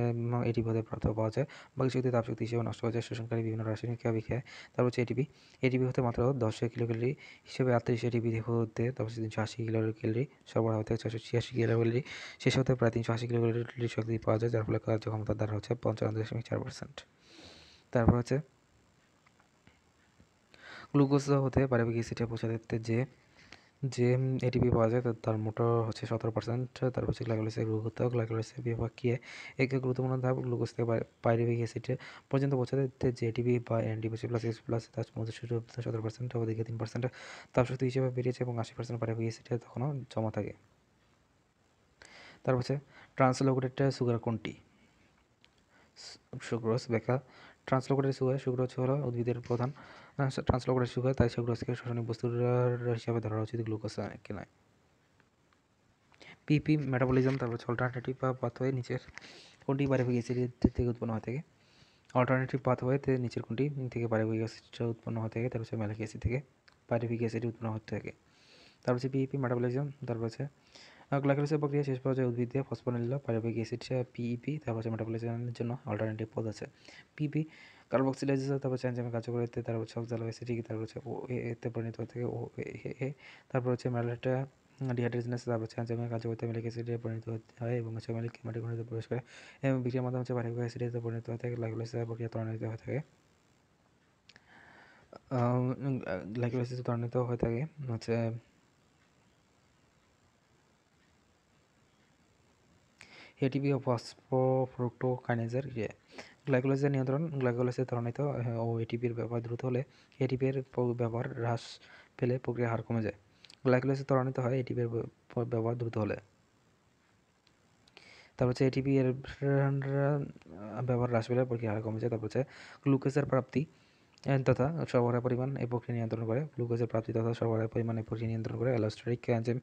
এটি এটিপি প্রাথমিক পাওয়া যায় বাকি শক্তি তাপ শক্তি হিসেবে নষ্ট হয়ে যায় শোষণকারী বিভিন্ন রাসায়নিক ক্রিয়া বিক্রিয়ায় তারপর হচ্ছে এটিপি এটিপি হতে মাত্র দশ কিলোক্যালোরি হিসেবে আটত্রিশ এটিপি দেহ হতে তারপর হচ্ছে তিনশো আশি কিলোক্যালোরি সরবরাহ হতে ছশো ছিয়াশি কিলোক্যালোরি শেষ হতে প্রায় তিনশো আশি কিলোক্যালোরি শক্তি পাওয়া যায় যার ফলে কার্যক্ষমতার দ্বারা হচ্ছে পঞ্চান্ন দশমিক চার পার্সেন্ট তারপর হচ্ছে গ্লুকোজ হতে পারে সেটা পৌঁছাতে যে যে এটিপি পাওয়া যায় তার মোটো হচ্ছে সতেরো পার্সেন্ট তারপর হচ্ছে গ্লাইকোলাইসিস গ্লুকোজ বিভাগ বিভাগীয় একে গুরুত্বপূর্ণ ধাপ গ্লুকোজ থেকে পাইরিভিক অ্যাসিডে পর্যন্ত পৌঁছাতে যে এটিপি বা এনটিপি প্লাস এস প্লাস তার মধ্যে শুরু সতেরো পার্সেন্ট দীর্ঘ তিন পার্সেন্ট তাপশক্তি হিসেবে বেরিয়েছে এবং আশি পার্সেন্ট পাইরিভিক অ্যাসিডে তখনও জমা থাকে তারপর হচ্ছে ট্রান্সলোকেটেড সুগার কোনটি সুগ্রোস ব্যাখ্যা ট্রান্সলোকেটেড সুগার সুগ্রোস হলো উদ্ভিদের প্রধান ট্রান্সফার করা সুগার তাই সেগুলোকে শোষণীয় বস্তুর হিসাবে ধরা উচিত গ্লুকোজ কিনা পিপি মেটাবলিজম তারপর হচ্ছে অল্টারনেটিভ বা পাথওয়ে নিচের কোনটি বায়োফিক গেছে থেকে উৎপন্ন হয়ে থাকে অল্টারনেটিভ পাথওয়েতে নিচের কোনটি থেকে বায়োফিক অ্যাসিডটা উৎপন্ন হয়ে থাকে তারপর হচ্ছে ম্যালিক অ্যাসিড থেকে বায়োফিক গেছে উৎপন্ন হতে থাকে তারপর হচ্ছে পিইপি মেটাবলিজম তারপর হচ্ছে গ্লাইকোলাইসিস প্রক্রিয়া শেষ পর্যায়ে দিয়ে ফসফোনিল পাইরুভিক অ্যাসিড পিইপি তারপর হচ্ছে মেটাবলিজমের জন্য অল্টারনেটিভ পদ আছে পিপি কার্বক্সিলাইজেশন তারপর হচ্ছে এনজাইমের কার্যকারিতা তারপর ছক হয়েছে অক্সালোএসিডিক তারপর হচ্ছে ও এতে পরিণত হতে ও এ তারপর হচ্ছে ম্যালেটা ডিহাইড্রেশনেস তারপর চ্যানজামে কাজ করতে মেলিক অ্যাসিডে পরিণত হয় এবং হচ্ছে মেলিক মাটিগুলোতে প্রবেশ করে এবং বিক্রিয়ার মাধ্যমে হচ্ছে পারিবারিক অ্যাসিডে পরিণত হয়ে থাকে লাইগোলাইসিস প্রক্রিয়া ত্বরান্বিত হয়ে থাকে গ্লাইকোলাইসিস ত্বরান্বিত হয়ে থাকে হচ্ছে এটিপি ও ফসফোফ্রুক্টোকাইনেজের ক্রিয়া গ্লাইকোলাইসিস নিয়ন্ত্রণ গ্লাইকোলাইসিস ত্বরান্বিত ও এটিপির ব্যবহার দ্রুত হলে এটিপির ব্যবহার হ্রাস পেলে প্রক্রিয়ার হার কমে যায় গ্লাইকোলাইসিস ত্বরান্বিত হয় এটিপির ব্যবহার দ্রুত হলে তারপর হচ্ছে এটিপি এর ব্যবহার হ্রাস পেলে প্রক্রিয়া হার কমে যায় তারপর হচ্ছে গ্লুকোজের প্রাপ্তি তথা সরবরাহের পরিমাণ এই প্রক্রিয়া নিয়ন্ত্রণ করে গ্লুকোজের প্রাপ্তি তথা সরবরাহের পরিমাণে প্রক্রিয়া নিয়ন্ত্রণ করে অ্যালোস্টেরিক এনজাইম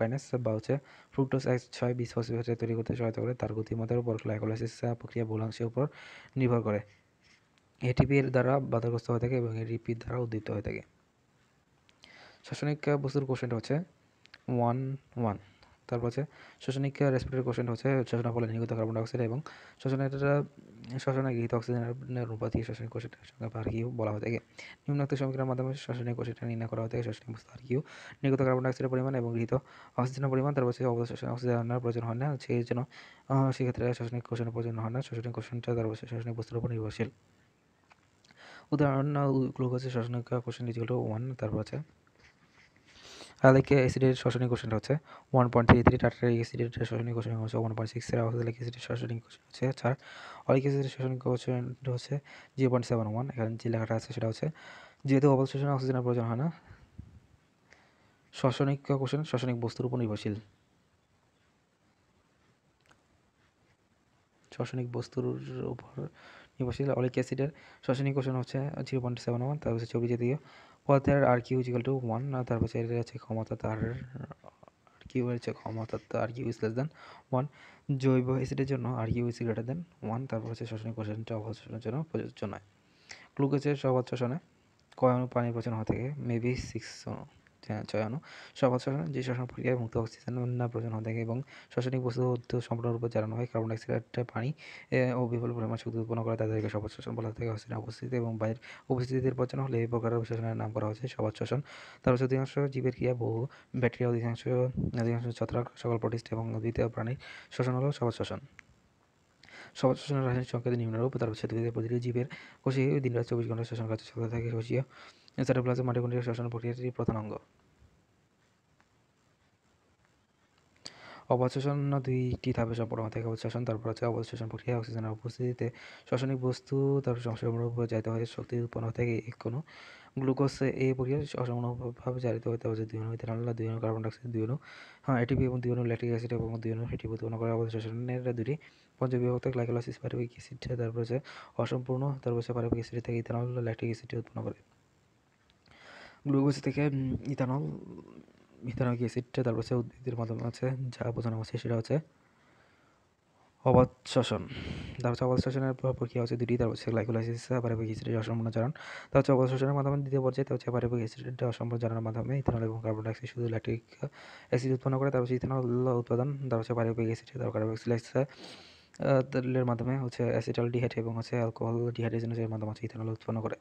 কাইনেস বা হচ্ছে ফ্রুক্টোস এক ছয় বিশ ফসফেট তৈরি করতে সহায়তা করে তার গতিমতার উপর গ্লাইকোলাইসিস প্রক্রিয়া ভূলাংশের উপর নির্ভর করে এটিপির দ্বারা বাধাগ্রস্ত হয়ে থাকে এবং এডিপির দ্বারা উদ্দীপ্ত হয়ে থাকে শাসনিক বস্তুর কোশ্চেনটা হচ্ছে ওয়ান ওয়ান তারপর হচ্ছে শোষণিক রেসপিরেটরি কোশ্চেন হচ্ছে শোষণের ফলে নিহত কার্বন ডাইঅক্সাইড এবং শোষণের শোষণে গৃহীত অক্সিজেনের অনুপাতি শোষণিক কোষেটের সঙ্গে আর কিউ বলা হয়ে থাকে নিম্নোক্ত সমীকরণের মাধ্যমে শোষণিক কোষেটা নির্ণয় করা হয়ে থাকে শোষণিক বস্তু আর কিউ নিহিত কার্বন ডাইঅক্সাইডের পরিমাণ এবং গৃহীত অক্সিজেনের পরিমাণ তারপর হচ্ছে অবশেষে অক্সিজেনের প্রয়োজন হয় না সেই জন্য সেক্ষেত্রে শোষণিক কোষণের প্রয়োজন হয় না শোষণিক কোষণটা তারপর শোষণিক বস্তুর উপর নির্ভরশীল উদাহরণ গ্লুকোজের শোষণিক কোষণ যেগুলো ওয়ান তারপর আছে লাইক অ্যাসিডের শ্বসনিক কোশ্চেন হচ্ছে ওয়ান পয়েন্ট থ্রি থ্রি টাটার অ্যাসিডের শ্বসনিক কোশ্চেন হচ্ছে ওয়ান পয়েন্ট সিক্স সেরাফিলিক অ্যাসিডের শ্বসনিক কোশ্চেন হচ্ছে চার অলিক অ্যাসিডের শ্বসনিক কোশ্চেন হচ্ছে জিরো পয়েন্ট সেভেন ওয়ান এখানে যে লেখাটা আছে সেটা হচ্ছে যেহেতু অবল শোষণ অক্সিজেনের প্রয়োজন হয় না শোষণিক কোশ্চেন শোষণিক বস্তুর উপর নির্ভরশীল শোষণিক বস্তুর উপর নির্ভরশীল অলিক অ্যাসিডের শ্বসনিক কোষণ হচ্ছে জিরো পয়েন্ট সেভেন ওয়ান তারপর হচ্ছে চব্বিশ জাতীয় অর্থাৎ R Q is equal to one আর তারপর এটা হচ্ছে ক্ষমতা তার আর কিউ হচ্ছে ক্ষমতা R Q is less than one জৈব অ্যাসিডের জন্য R Q is greater than one তারপর হচ্ছে শ্বসনিক কোষণটা অবশোষণের জন্য প্রযোজ্য নয় গ্লুকোজের সবাদ শোষণে কয়ন পানি পচন হতে থেকে মেবি সিক্স চয়ানো সব আচরণ যে শ্বসন প্রক্রিয়ায় মুক্ত অক্সিজেন না প্রয়োজন হয়ে থাকে এবং শ্বসনিক বস্তু সম্পূর্ণরূপে চালানো হয় কার্বন ডাইঅক্সাইড পানি ও বিপুল পরিমাণ শক্তি উৎপন্ন করে তাদেরকে সবাজ শ্বসন বলা থাকে অক্সিজেন উপস্থিতি এবং বাইরের উপস্থিতির পচন হলে এই প্রকার শ্বসনের নাম করা হয়েছে সবাজ শ্বসন তার হচ্ছে অধিকাংশ জীবের ক্রিয়া বহু ব্যাকটেরিয়া অধিকাংশ অধিকাংশ ছত্রাক সকল প্রতিষ্ঠা এবং দ্বিতীয় প্রাণীর শ্বসন হলো সবাজ শ্বসন সবাজ শ্বসনের রাসায়নিক সংকেত নিম্নরূপ তার হচ্ছে প্রতিটি জীবের কোষে দিনরাত চব্বিশ ঘন্টা শ্বসন কার্য থাকে কোষীয় সাইটোপ্লাজম মাইটোকন্ড্রিয়া শ্বসন প্রক্রিয়াটির প্রধান অঙ্গ অবশেষণ দুইটি ধাপে সম্পূর্ণ থাকে অবশেষণ তারপর আছে অবশেষণ প্রক্রিয়া অক্সিজেনের উপস্থিতিতে শ্বসনিক বস্তু তার সংশ্রমণভাবে জারিত হয়ে শক্তি উৎপন্ন থেকে কোনো গ্লুকোজ এই প্রক্রিয়া অসমভাবে জারিত হতে হবে দুই অনু ইথানল দুই অনু কার্বন ডাইঅক্সাইড দুই অনু হ্যাঁ এটিপি এবং দুই অনু ল্যাকটিক অ্যাসিড এবং দুই অনু এটিপি উৎপন্ন করে অবশেষণের দুটি পঞ্চবিভক্ত গ্লাইকোলাইসিস পারিবিক অ্যাসিড তারপর আছে অসম্পূর্ণ তারপর আছে পারিবিক অ্যাসিড থেকে ইথানল ল্যাকটিক অ্যাসিড উৎপন্ন করে গ্লুকোজ থেকে ইথানল ইথানল অ্যাসিডটা তারপর হচ্ছে উদ্ভিদের মাধ্যমে আছে যা বোঝানো হচ্ছে সেটা হচ্ছে অবাধ শ্বসন তারপর হচ্ছে অবাধ শ্বসনের প্রক্রিয়া হচ্ছে দুটি তারপর হচ্ছে গ্লাইকোলাইসিস অ্যাপারেবিক অসম্পূর্ণ অসম্পূর্ণচারণ তার হচ্ছে অবাধ শ্বসনের মাধ্যমে দ্বিতীয় পর্যায়ে তার হচ্ছে অ্যাপারেবিক অসম্পূর্ণ অসম্পূর্ণচারণের মাধ্যমে ইথানল এবং কার্বন ডাইঅক্সাইড শুধু ল্যাট্রিক অ্যাসিড উৎপন্ন করে তারপর হচ্ছে ইথানল উৎপাদন তার হচ্ছে অ্যাপারেবিক অ্যাসিড তারপর কার্বক্সিলাইস তেলের মাধ্যমে হচ্ছে অ্যাসিটাল ডিহাইড এবং হচ্ছে অ্যালকোহল ডিহাইড্রেশনের মাধ্যমে হচ্ছে ইথানল উৎপন্ন করে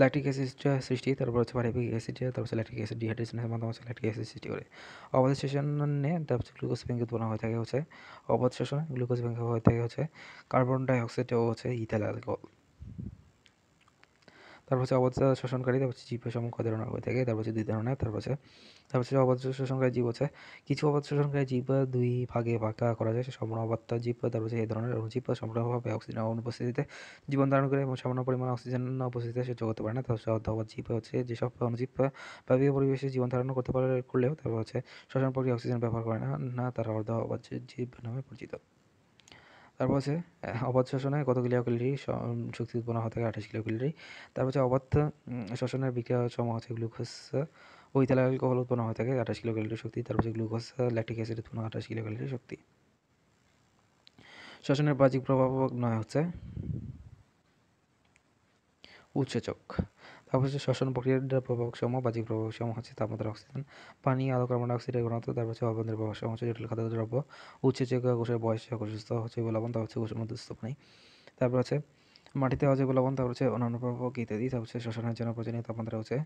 ল্যাকটিক অ্যাসিডটা সৃষ্টি তারপর হচ্ছে পারিবিক অ্যাসিড তারপর ল্যাকটিক অ্যাসিড ডিহাইড্রেশনের মাধ্যমে হচ্ছে ল্যাকটিক অ্যাসিড সৃষ্টি করে অবশেষণে তারপর গ্লুকোজ ব্যাংক উৎপন্ন হয়ে থাকে হচ্ছে অবশেষণ গ্লুকোজ ব্যাংক হয়ে থাকে হচ্ছে কার্বন ডাইঅক্সাইড ও হচ্ছে ইথাল অ্যালকোহল তারপর হচ্ছে অবাধ্য শোষণকারী তারপর হচ্ছে জীবের সম্মুখ ধরনের হয়ে থাকে তারপর হচ্ছে দুই ধরনের তারপর হচ্ছে তারপর হচ্ছে অবাধ্য শোষণকারী জীব হচ্ছে কিছু অবাধ্য শোষণকারী জীব দুই ভাগে ভাগ করা যায় সম্পূর্ণ অবাধ্য জীব তারপর হচ্ছে এই ধরনের জীব সম্পূর্ণভাবে অক্সিজেন অনুপস্থিতিতে জীবন ধারণ করে এবং সামান্য পরিমাণ অক্সিজেন অনুপস্থিতিতে সহ্য করতে পারে না তারপর হচ্ছে অর্ধবাদ জীব হচ্ছে যেসব অনুজীব বায়বীয় পরিবেশে জীবন ধারণ করতে পারে করলেও তারপর হচ্ছে শোষণ প্রক্রিয়া অক্সিজেন ব্যবহার করে না না তারা অর্ধ জীব নামে পরিচিত তারপর আছে অবাধ শোষণে কত কিলো ক্যালোরি শক্তি উৎপন্ন হওয়া থাকে আঠাশ কিলো ক্যালোরি তারপর আছে অবাধ শোষণের বিক্রিয়া সমূহ হচ্ছে গ্লুকোজ ওই তেলে অ্যালকোহল উৎপন্ন হয়ে থাকে আঠাশ কিলো ক্যালোরি শক্তি তারপর আছে গ্লুকোজ ল্যাকটিক অ্যাসিড উৎপন্ন আঠাশ কিলো ক্যালোরি শক্তি শ্বসনের বাহ্যিক প্রভাবক নয় হচ্ছে উৎসেচক তারপর হচ্ছে শ্বসন প্রক্রিয়ার প্রভাবসমূহ বাহ্যিক প্রভাবসমূহ হচ্ছে তাপমাত্রা অক্সিজেন পানি আলো কার্বন ডাইঅক্সাইডের ঘনত্ব তারপর হচ্ছে অভ্যন্তরীণ প্রভাবসমূহ হচ্ছে জটিল খাদ্য দ্রব্য উচ্ছেচ কোষের বয়স অসুস্থ হচ্ছে লবণ তারপর হচ্ছে কোষের মধ্যে পানি তারপর হচ্ছে মাটিতে হচ্ছে লবণ তারপর হচ্ছে অন্যান্য প্রভাবক ইত্যাদি তারপর হচ্ছে শ্বসনের জন্য প্রয়োজনীয় তাপমাত্রা হচ্ছে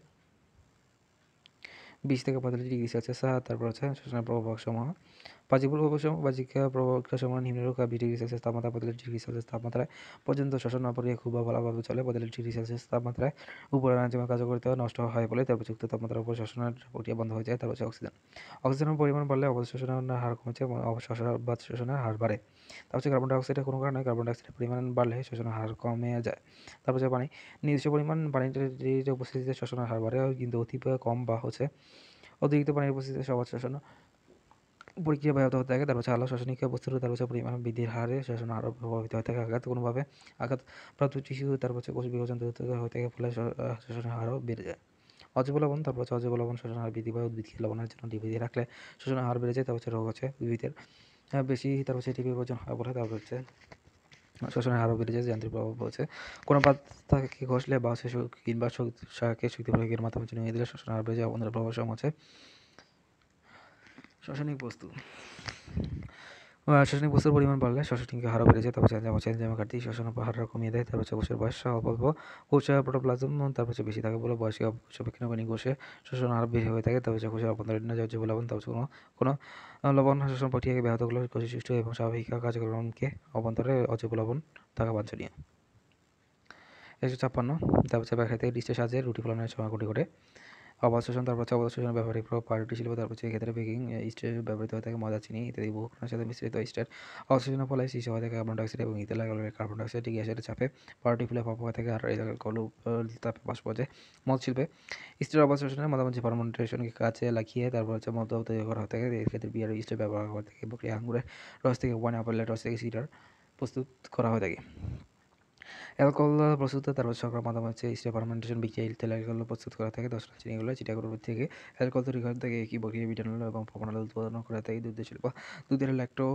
বিশ থেকে পঁয়তাল্লিশ ডিগ্রি সেলসিয়াস তারপর হচ্ছে শ্বসনের প্রভাবক সমূহ ಪಾಸಿಬಲ್ ಭಾಜಿಕ ಪ್ರಭಾವಕ್ಕೆ ಶಮನ ನೀಡಲು ডিগ্রি সেলসিয়াস তাপমাত্রা ಬದಲು ডিগ্রি সেলসিয়াস তাপমাত্রায় পর্যন্ত শোষণ পড়িয়ে খুব বা ভালোভাবে চলে বদলে ডিগ্রি সেলসিয়াস তাপমাত্রায় উপরে নাজিমা কার্যকরিতা নষ্ট হয় বলে উপযুক্ত তাপমাত্রার উপর শোষণের প্রক্রিয়া বন্ধ হয়ে যায় তার হচ্ছে অক্সিজেন অক্সিজেনের পরিমাণ বাড়লে অবশোষণের হার কমছে বা শোষণের হার বাড়ে তারপর হচ্ছে কার্বন ডাইঅক্সাইডের কোনো কারণে কার্বন ডাইঅক্সাইডের পরিমাণ বাড়লে শোষণের হার কমে যায় তারপর হচ্ছে পানি নির্দিষ্ট পরিমাণ পানির উপস্থিতিতে শোষণের হার বাড়ে কিন্তু অতি কম বা হচ্ছে অতিরিক্ত পানির উপস্থিতিতে সবার শোষণ প্রক্রিয়া ব্যাহত হতে থাকে তার পাশে আলো শাসনিক বস্তুর তার পাশে পরিমাণ বৃদ্ধির হারে শাসন আরও প্রভাবিত হয়ে থাকে আঘাত কোনোভাবে আঘাত প্রাপ্ত শিশু তার পাশে কোষ বিভাজন হয়ে থাকে ফলে শাসনের হারও বেড়ে যায় অজৈব লবণ তারপর হচ্ছে অজৈব লবণ শোষণ হার বৃদ্ধি বা উদ্ভিদকে লবণের জন্য ডিবি দিয়ে রাখলে শোষণ হার বেড়ে যায় তারপর হচ্ছে রোগ হচ্ছে উদ্ভিদের হ্যাঁ, বেশি তারপর হচ্ছে ডিবি ওজন হওয়ার বলে তারপর হচ্ছে শোষণের হারও বেড়ে যায় যান্ত্রিক প্রভাব পড়ছে কোনো পাতাকে ঘষলে বা শিশু কিংবা শাকে শক্তি প্রয়োগের মাধ্যমে নিয়ে দিলে শোষণের হার বেড়ে যায় অন্য প্রভাব সম আছে শ্বসনিক বস্তু শ্বসনিক বস্তুর পরিমাণ বাড়লে শ্বসনিক হারা বেড়ে যায় তারপর চেঞ্জ জামা ঘাটতি শ্বসন হারটা কমিয়ে দেয় তারপর বছর বয়স অল্প অল্প কোষে প্রোটোপ্লাজম তারপর বেশি থাকে বলে বয়সে অপেক্ষণাবাণী কোষে শ্বসন হার বেশি হয়ে থাকে তারপর হচ্ছে কোষের অভ্যন্তরীণ যে লবণ তারপর কোনো কোনো লবণ শ্বসন প্রক্রিয়াকে ব্যাহত করলে কোষে সৃষ্টি এবং স্বাভাবিক কার্যক্রমকে অভ্যন্তরে অজৈব লবণ থাকা বাঞ্ছনীয় একশো ছাপ্পান্ন তারপর হচ্ছে ব্যাখ্যা থেকে ডিস্টের সাহায্যে রুটি পালনের সময় ঘটে করে অবাধ শোষণ তারপর হচ্ছে অবাধ শোষণের ব্যাপারে প্রভাব পার্টি শিল্প তারপর হচ্ছে এক্ষেত্রে বেকিং স্টেজ ব্যবহৃত হয়ে থাকে মজা চিনি ইত্যাদি বহুক্ষণের সাথে মিশ্রিত স্টেট অবাধ ফলে শীর্ষ হয়ে থাকে কার্বন ডাইঅক্সাইড এবং ইথাইল অ্যালকোহলের কার্বন ডাইঅক্সাইড গ্যাসের চাপে পার্টি ফুলে পাপ হয়ে থাকে আর অ্যালকোহল তাপে বাষ্প যায় মদ শিল্পে স্টেট অবাধ শোষণের মাঝামাঝি ফার্মেন্টেশনকে কাছে লাগিয়ে তারপর হচ্ছে মদ তৈরি করা হয়ে থাকে এক্ষেত্রে বিয়ার স্টেট ব্যবহার করা থাকে বকরি আঙুরের রস থেকে ওয়াইন আপেলের রস থেকে সিটার প্রস্তুত করা হয়ে থাকে অ্যালকোহল প্রস্তুত তারপর সংক্রাম মাধ্যম হচ্ছে স্টে ফার্মেন্টেশন বিক্রিয়া তেল অ্যালকোহল প্রস্তুত করা থাকে দশ চিনিগুলো চিটাগুলো থেকে অ্যালকোহল তৈরি করা থাকে একই বকরি ভিটামিন এবং প্রমাণাল উৎপাদন করা থাকে দুধের শিল্প দুধের ল্যাক্টো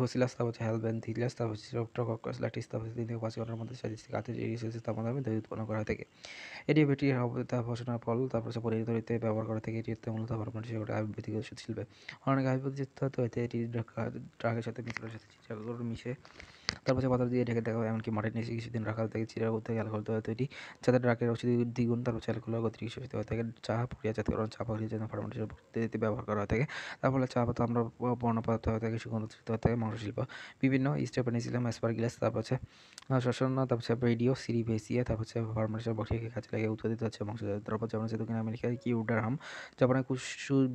হোসিলাস তারপর হচ্ছে হেলবেন থিলাস তারপর হচ্ছে রপ্টোকক্কাস ল্যাটিস তাপ হচ্ছে তিন থেকে পাঁচ ঘন্টার মধ্যে সাজিস থেকে আত্মীয় সেলসিয়াস তাপমাত্রা দুধ উৎপন্ন করা থাকে এটি ব্যাকটেরিয়ার তাপ ঘোষণার ফল তারপর হচ্ছে পরিহিত তৈরিতে ব্যবহার করা থাকে এটি মূলত ফার্মেন্টেশন করে আয়ুর্বেদিক ওষুধ শিল্পে অনেক আয়ুর্বেদিক যুক্ত হতে এটি ড্রাগের সাথে মিশ্রের সাথে চিকিৎসা মিশে তারপরে পাতা দিয়ে ঢেকে দেখা হয় এমনকি মাটির নিচে কিছুদিন রাখা থাকে চিরা করতে গেল তো হয় তৈরি যাতে ট্রাকের ওষুধ দ্বিগুণ তারপর অ্যালকোহল অতিরিক্ত শোষিত হয়ে থাকে চা যাতে কারণ চা যেন ফার্মেন্টেশন পদ্ধতিতে ব্যবহার করা হয়ে থাকে তারপরে চা পাতা আমরা বর্ণ পাতা হয়ে থাকে সুগন্ধ হয়ে থাকে মাংস শিল্প বিভিন্ন স্পার গ্লাস তারপর হচ্ছে শোষণ তারপর হচ্ছে রেডিও সিরি ভেসিয়া তারপর হচ্ছে ফার্মেন্টেশন প্রক্রিয়াকে কাজে লাগে উৎপাদিত হচ্ছে মাংস তারপর যেমন হচ্ছে দক্ষিণ কি কিউডার হাম জাপানের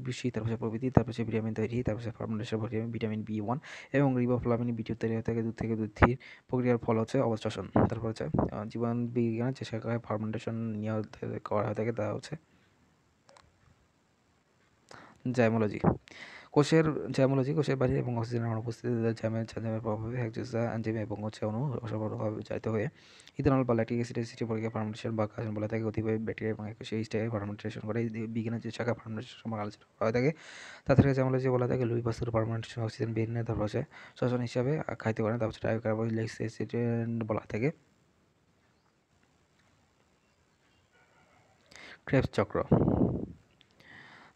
বিশি তারপর হচ্ছে প্রভৃতি তারপর হচ্ছে ভিটামিন তৈরি তারপর হচ্ছে ফার্মেন্টেশন প্রক্রিয়া ভিটামিন বি ওয়ান এবং রিবো বি টু তৈরি হয়ে থাকে দুধ থেকে বৃদ্ধির প্রক্রিয়ার ফল হচ্ছে অবশ্বাসন তারপর হচ্ছে জীবন বিজ্ঞানের যে শাখায় ফার্মেন্টেশন নিয়ে করা হয়ে থাকে তা হচ্ছে জায়মোলজি কোষের জ্যামোলজি কোষের বাইরে এবং অক্সিজেনের অনুপস্থিতিতে জ্যামের জ্যামের প্রভাবে হ্যাকজোসা অ্যাঞ্জিম এবং হচ্ছে অনু সরবরাহভাবে চালিত হয়ে ইথানল বা ল্যাক্টিক অ্যাসিডের সৃষ্টি প্রক্রিয়া ফার্মেন্টেশন বা কাজন বলে থাকে অতিবাহী ব্যাকটেরিয়া এবং একুশে স্টাইলে ফার্মেন্টেশন করে বিজ্ঞানের যে শাখা ফার্মেন্টেশন সম্পর্কে আলোচনা করা হয়ে থাকে তাদেরকে জ্যামোলজি বলা থাকে লুই বাস্তুর ফার্মেন্টেশন অক্সিজেন বিভিন্ন তারপর হচ্ছে শ্বসন হিসাবে খাইতে পারে তারপর ট্রাইকার্বন লেক্সিক অ্যাসিড বলা থাকে ক্রেবস চক্র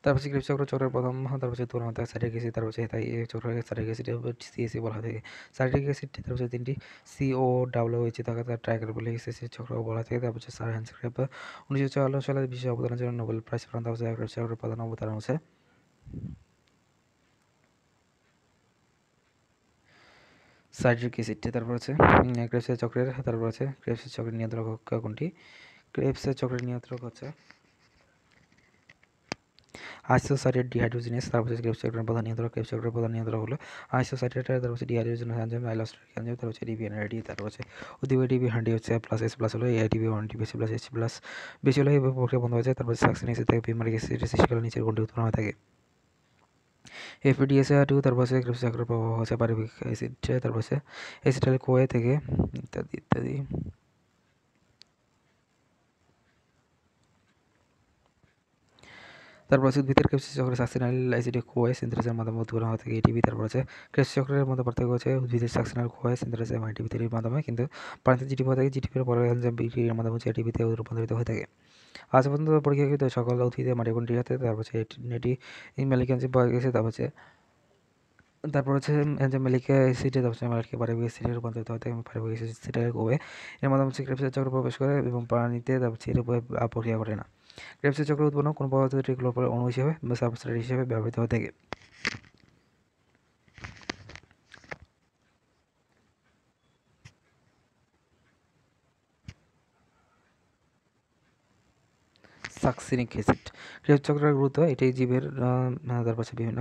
তারপর গ্রিপ চক্র চক্রের প্রথম তারপর হচ্ছে তুলনা থাকে সাইট্রিক অ্যাসিড তারপর হচ্ছে তাই চক্র সাইট্রিক অ্যাসিড সিএসি বলা থাকে সাইট্রিক অ্যাসিড তারপর হচ্ছে তিনটি সিও ডাবলু এইচ থাকে তার ট্রাইগার বলে এসিসি চক্র বলা থাকে তারপর হচ্ছে স্যার হ্যান্স গ্রেপ উনিশশো চুয়াল্লিশ সালে বিশেষ অবদানের জন্য নোবেল প্রাইজ প্রাণ তারপর হচ্ছে চক্রের প্রধান অবদান হচ্ছে সাইট্রিক অ্যাসিডটি তারপর আছে ক্রেপসের চক্রের তারপর আছে ক্রেপসের চক্রের নিয়ন্ত্রক কোনটি ক্রেপসের চক্রের নিয়ন্ত্রক হচ্ছে আইসোসাইটেড ডিহাইড্রোজিনেস তারপর হচ্ছে ক্রেপসেক্টরের প্রধান নিয়ন্ত্রক ক্রেপসেক্টরের প্রধান নিয়ন্ত্রক হলো আইসোসাইটেটার তারপর হচ্ছে ডিহাইড্রোজিনেস অ্যানজাইম আইলোস্টেরিক অ্যানজাইম তারপর হচ্ছে ডিবি তারপর হচ্ছে উদ্দীপক ডিবি হচ্ছে প্লাস এস প্লাস হলো এআইডিবি one DB plus S plus বেশি হলে এভাবে প্রক্রিয়া বন্ধ হয়ে যায় তারপর সাকসিন এসে থাকে পিমারিক এসিড নিচের কোনটি উৎপন্ন হয়ে থাকে এফডিএসএ টু তারপর হচ্ছে ক্রেপসেক্টরের প্রভাব হচ্ছে পারিবিক অ্যাসিড তারপর হচ্ছে এসিটাল কোয়ে থেকে ইত্যাদি ইত্যাদি তারপর আছে উদ্ভিদের ক্রেপসি চক্রের সাকসিনাল অ্যাসিডে কোয়ে সিন্থেসের মাধ্যমে উদ্ভূত হতে এটিপি তারপর আছে ক্রেপসি চক্রের মধ্যে পার্থক্য হচ্ছে উদ্ভিদের সাকসিনাল কোয়ে সিন্থেসেস এবং এটিপি তৈরির মাধ্যমে কিন্তু প্রাণীতে জিটিপি হয়ে থাকে জিটিপির পরে এনজাইম মাধ্যমে হচ্ছে এটিপিতে রূপান্তরিত হয়ে থাকে আজ পর্যন্ত পরীক্ষা পরীক্ষাকৃত সকল উদ্ভিদে মাইটোকন্ড্রিয়া হাতে তারপর হচ্ছে এটি ম্যালিকানসি পাওয়া গেছে তারপর আছে তারপর হচ্ছে অ্যাঞ্জামেলিকা অ্যাসিডে তারপর ম্যালাটকে পারিবারিক সিডে রূপান্তরিত হয় এবং পারে অ্যাসিড কোয়ে এর মাধ্যমে হচ্ছে চক্র প্রবেশ করে এবং প্রাণীতে তারপর হচ্ছে এর উপরে প্রক্রিয়া করে না গ্রেপসের চক্র উৎপন্ন কোন পদার্থ ট্রিক্লোরোফার অণু হিসেবে সাবস্ট্রেট হিসেবে ব্যবহৃত হয়ে থাকে সাকসিনিক অ্যাসিড গ্রেপচক্রের গুরুত্ব এটি জীবের তার পাশে বিভিন্ন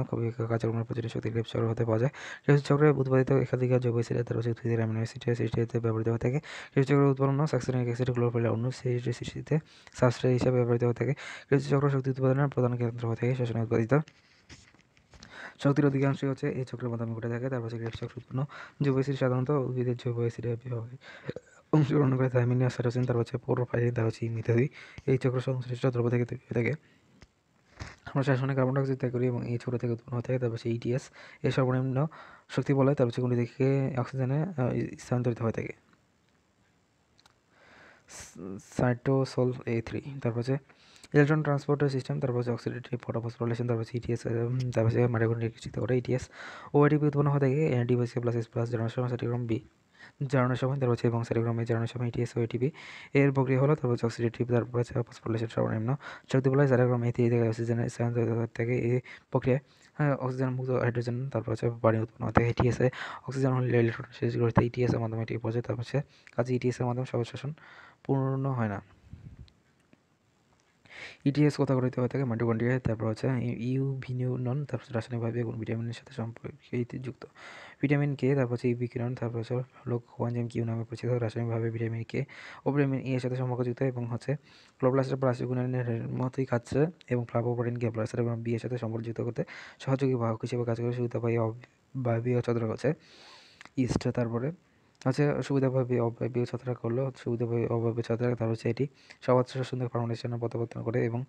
কার্যক্রমের প্রচুর শক্তি গ্রেপচক্র হতে পাওয়া যায় গ্রেপচক্রে উৎপাদিত একাধিক জৈব সিলে তার পাশে উদ্ভিদের অ্যামিনো অ্যাসিডের সৃষ্টিতে ব্যবহৃত হয়ে থাকে গ্রেপচক্রের উৎপন্ন সাকসিনিক অ্যাসিড ক্লোরোফিলের অন্য সৃষ্টিতে সাশ্রয় হিসেবে ব্যবহৃত হয়ে থাকে গ্রেপচক্র শক্তি উৎপাদনের প্রধান কেন্দ্র হয়ে থাকে শ্বসনে উৎপাদিত শক্তির অধিকাংশই হচ্ছে এই চক্রের মাধ্যমে ঘটে থাকে তার পাশে গ্রেপচক্র উৎপন্ন জৈব অ্যাসিড সাধারণত উদ্ভিদের জৈব অ্যাসিডের বিভাগে অংশগ্রহণ করে থাইমিনিয়া সাইটোসিন তারপর হচ্ছে প্রোফাইল দেওয়া হচ্ছে ইমিথেসি এই চক্র সংশ্লিষ্ট দ্রব্য থেকে তৈরি হয়ে থাকে আমরা অনেক কার্বন ডাইঅক্সাইড ত্যাগ করি এবং এই ছোটো থেকে উৎপন্ন হয়ে থাকে তারপর সেই e ইটিএস এর সর্বনিম্ন শক্তি বলে তারপর কোনো দিকে অক্সিজেনে স্থানান্তরিত হয়ে থাকে সাইটোসল এ থ্রি তারপর হচ্ছে ইলেকট্রন ট্রান্সপোর্টার সিস্টেম তারপর হচ্ছে অক্সিডেটিভ ফটোফসফোরেশন তারপর হচ্ছে ইটিএস তারপর হচ্ছে মাইটোকন্ড্রিয়া নিশ্চিত করে ইটিএস ও এটিপি উৎপন্ন হয়ে থাকে এনডিভিসি প্লাস এস প্লাস জেনারেশন সেটিক্রম বি জানানোর সময় তারপর হচ্ছে এবং স্যারিগ্রামে জানানোর সময় এটিএস ও এটিপি এর প্রক্রিয়া হলো তারপর হচ্ছে অক্সিডেটিভ তারপর হচ্ছে ফসফোরিলেশন সর্বনিম্ন শক্তি বলা স্যারিগ্রাম এতে এই থেকে থেকে এই প্রক্রিয়ায় অক্সিজেন হ্যাঁ, মুক্ত হাইড্রোজেন তারপর হচ্ছে পানি উৎপন্ন হতে এটিএসে অক্সিজেন হলে ইলেকট্রন শেষ করতে ইটিএসের মাধ্যমে এটি পৌঁছে তারপর হচ্ছে কাজে ইটিএসের মাধ্যমে সবজ শাসন পূর্ণ হয় না ইটিএস e কথা করিতে হয়ে থাকে মাইটোকন্ড্রিয়া তারপর হচ্ছে ইউ ভিনিউনন তারপর রাসায়নিকভাবে এবং ভিটামিনের সাথে সম্পর্কিত যুক্ত ভিটামিন কে তারপর হচ্ছে ই বিকিরণ তারপর হচ্ছে লোক ওয়ানজেম কিউ নামে পরিচিত রাসায়নিকভাবে ভিটামিন কে ও ভিটামিন ই e এর সাথে সম্পর্কযুক্ত এবং হচ্ছে ক্লোপ্লাস্টার প্লাস্টিকুনের মতোই খাচ্ছে এবং কে ক্যাপ্লাস্টার এবং বি এর সাথে সম্পর্কযুক্ত করতে সহযোগী বাহক হিসেবে কাজ করে সুবিধা পাই বায়বীয় চন্দ্র হচ্ছে ইস্ট তারপরে হচ্ছে সুবিধাভাবে অভাবে ছত্রাক করলো সুবিধাভাবে অভাবে ছাত্ররা তার হচ্ছে এটি সবার সুন্দর ফর্মুলেশনের পরিবর্তন করে এবং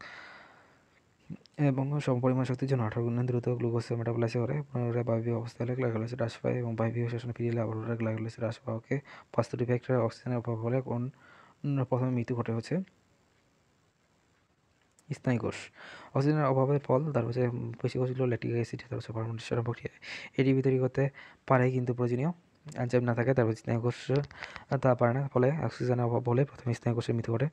এবং পরিমাণ শক্তির জন্য আঠারো গুণ দ্রুত গ্লুকোজ মেটাবলাইসে করে পুনরায় বায়ু অবস্থা হলে গ্লাইকোলাইস হ্রাস পায় এবং বায়ু শোষণে ফিরে এলে আবার গ্লাইকোলাইস হ্রাস পাওয়াকে পাঁচটি ফ্যাক্টর অক্সিজেনের অভাব হলে কোন প্রথমে মৃত্যু ঘটে হচ্ছে স্নায়ুকোষ অক্সিজেনের অভাবের ফল তার হচ্ছে পেশিকোষগুলো ল্যাটিক অ্যাসিড তার হচ্ছে ফার্মেন্টেশন প্রক্রিয়া এটি বিতরী করতে পারে কিন্তু প্রয়োজনীয় এনজাইম না থাকে তারপর স্নায়ুকোষ তা পারে না ফলে অক্সিজেনের অভাব হলে প্রথমে স্নায়ুকোষের মৃত্যু ঘটে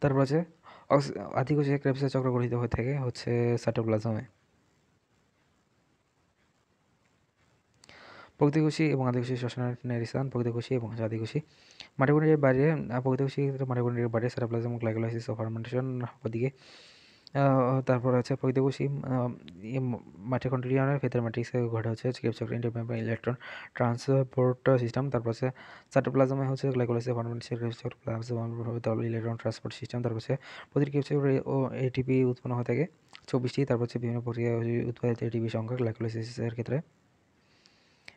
তারপর আছে আধিকোষে ক্রেপসা চক্র গঠিত হয়ে থাকে হচ্ছে সাইটোপ্লাজমে প্রকৃতিকোষী এবং আদিকোষী শ্বসনের স্থান প্রকৃতিকোষী এবং আদিকোষী মাটিগুণের বাইরে প্রকৃতিকোষী মাটিগুণের বাইরে সাইটোপ্লাজম গ্লাইকোলাইসিস ও ফার্মেন্টেশন দিকে তারপর আছে প্রতিদেশী ইয়ে মাইটোকন্ড্রিয়ানের ভেতরে ম্যাট্রিক্সে ঘটে হচ্ছে ইলেকট্রন ট্রান্সপোর্ট সিস্টেম তারপর আছে সাইটোপ্লাজমে হচ্ছে গ্লাইকোলাইসিস ফরমেন্ট প্লাজম ইলেকট্রন ট্রান্সপোর্ট সিস্টেম তারপর আছে প্রতিটি কিপচার ও এটিপি উৎপন্ন হয়ে থাকে চব্বিশটি তারপর হচ্ছে বিভিন্ন প্রক্রিয়া উৎপাদিত এটিপি সংখ্যা গ্লাইকোলাইসিসের ক্ষেত্রে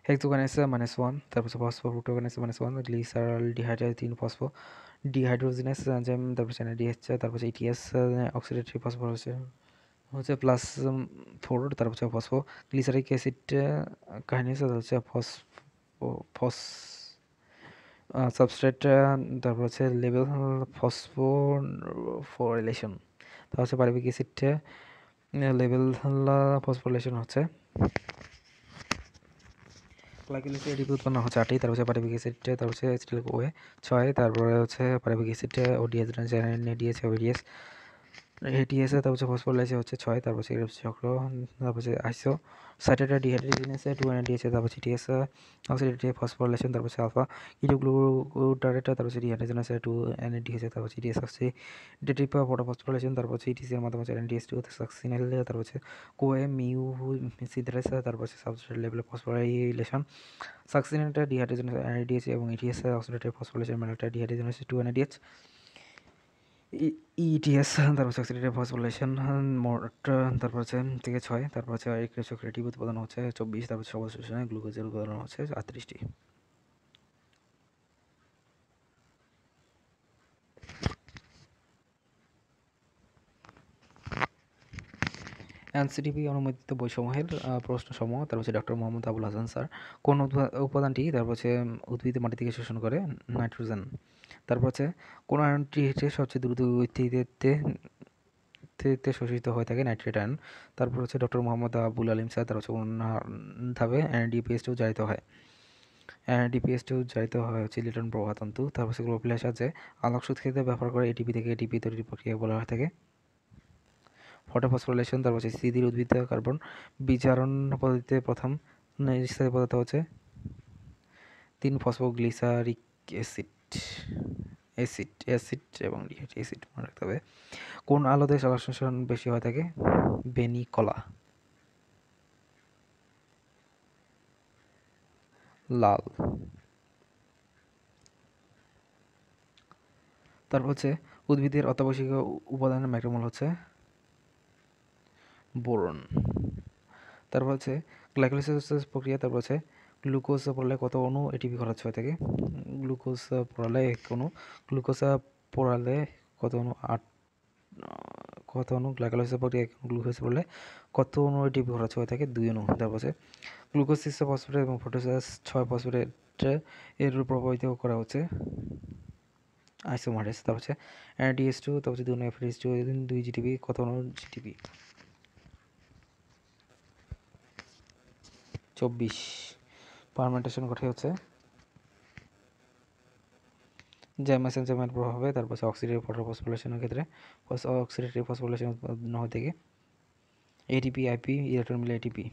হেক্সোকানেস মাইনাস ওয়ান তারপর ফসফো ফ্রুটোকানেস মাইনাস ওয়ান গ্লিসারাল ডিহাইড্রাইড তিন ফসফো ডিহাইড্রোজিনাস এনজাইম তারপর চ্যানেল ডিএসসি তারপর হচ্ছে ইটিএস অক্সিডেটরি ফসফর হচ্ছে হচ্ছে প্লাস ফোর তারপর হচ্ছে ফসফো গ্লিসারিক অ্যাসিড কাহিনিস হচ্ছে ফস ফস সাবস্ট্রেট তারপর হচ্ছে লেভেল ফসফোরেলেশন তারপর হচ্ছে পারিবিক অ্যাসিড লেভেল ফসফোরিলেশন হচ্ছে ক্লাকিলিসি এডিপি উৎপন্ন হয় চারটি তারপর হচ্ছে পারিবিক অ্যাসিডে তারপর হচ্ছে স্টিল ওয়ে ছয় তারপরে হচ্ছে পারিবিক অ্যাসিডে ওডিএস ডিএস ওডিএস এটিএসে তারপর হচ্ছে ফসফোরাইসে হচ্ছে ছয় তারপর হচ্ছে চক্র তারপর হচ্ছে আইসো সাইটেটা ডিহাইড্রোজিনেসে টু এন ডিএসে তারপর হচ্ছে টিএসে তারপর হচ্ছে ফসফোরাইলেশন তারপর হচ্ছে আলফা ইউগ্লুটারেটা তারপর হচ্ছে ডিহাইড্রোজিনেসে টু এন ডিএসে তারপর হচ্ছে টিএস আসছে ডেটিপা ফটো ফসফোরাইলেশন তারপর হচ্ছে ইটিসি এর মাধ্যমে হচ্ছে এন ডিএস টু সাকসিনাইল তারপর হচ্ছে কোএম ইউ সিদ্রেসা তারপর হচ্ছে সাবস্ট্রেট লেভেলে ফসফোরাইলেশন সাকসিনাইলটা ডিহাইড্রোজেনেস এন ডিএস এবং ইটিএসে অক্সিডেটিভ ফসফোরাইলেশন মেলাটা dehydrogenase two N DS ETS e তারপর হচ্ছে অক্সিডেটিভ ফসফোলেশন মোট তারপর হচ্ছে থেকে ছয় তারপর হচ্ছে কিছু ক্রিয়েটিভ উৎপাদন হচ্ছে চব্বিশ তারপর সবশেষে গ্লুকোজের উৎপাদন হচ্ছে আটত্রিশটি এনসিটিভি অনুমোদিত বৈষম্যের প্রশ্ন সমূহ তারপর হচ্ছে ডক্টর মোহাম্মদ আবুল হাসান স্যার কোন উপাদানটি তারপর হচ্ছে উদ্ভিদ মাটি থেকে শোষণ করে নাইট্রোজেন তারপর হচ্ছে কোন আয়নটি হচ্ছে সবচেয়ে দ্রুত গতিতে শোষিত হয়ে থাকে নাইট্রেট আয়ন তারপর হচ্ছে ডক্টর মোহাম্মদ আবুল আলিম স্যার তার হচ্ছে ধাপে এনডিপিএস টু জারিত হয় ডিপিএস টু জারিত হয় হচ্ছে ইলেকট্রন প্রভাতন্তু তারপর হচ্ছে গ্লোপ্লাস আছে আলোক ক্ষেত্রে ব্যবহার করে এটিপি থেকে এটিপি তৈরির প্রক্রিয়া বলা হয়ে থাকে ফটোফসফোরিলেশন তারপর হচ্ছে স্থিতির উদ্ভিদ কার্বন বিচারণ পদ্ধতিতে প্রথম স্থায়ী পদার্থ হচ্ছে তিন phosphoglyceric acid acid acid acid এবং ডিহাইড অ্যাসিড মনে রাখতে হবে কোন আলোতে সালফার সংশ্লেষণ বেশি হয়ে থাকে বেনি কলা লাল তারপর হচ্ছে উদ্ভিদের অত্যাবশ্যক উপাদানের ম্যাক্রোমল হচ্ছে বোরন তারপর হচ্ছে গ্লাইকোলাইসিস প্রক্রিয়া তারপর হচ্ছে গ্লুকোজ পড়ালে কত অনু এটিপি খরচ হয়ে থাকে গ্লুকোজ পড়ালে কোনো গ্লুকোজ গ্লুকোজা পড়ালে কত অনু আট কত অনু গ্লাইকোলাইসিস পড়ে গ্লুকোজ পড়লে কত অণু এটিপি খরচ হয়ে থাকে দুই অণু তারপরে গ্লুকোজ সিক্স ফসফেট এবং ফটোসাস ছয় ফসফেট এর প্রভাবিত করা হচ্ছে আইসোমারেস তারপর হচ্ছে এনডিএস টু তারপর হচ্ছে দুই অণু এফডিএস টু দুই জিটিপি কত অনু জিটিপি চব্বিশ ফার্মেন্টেশন ঘটিয়েছে জ্যামাস প্রভাব হবে তারপর অক্সিডেটিভ ফটোফসফোলেশনের ক্ষেত্রে অক্সিডেটিভ ফসফোলেশন উৎপন্ন হতে গিয়ে এটিপি আইপি ইলেকট্রন মিলে এটিপি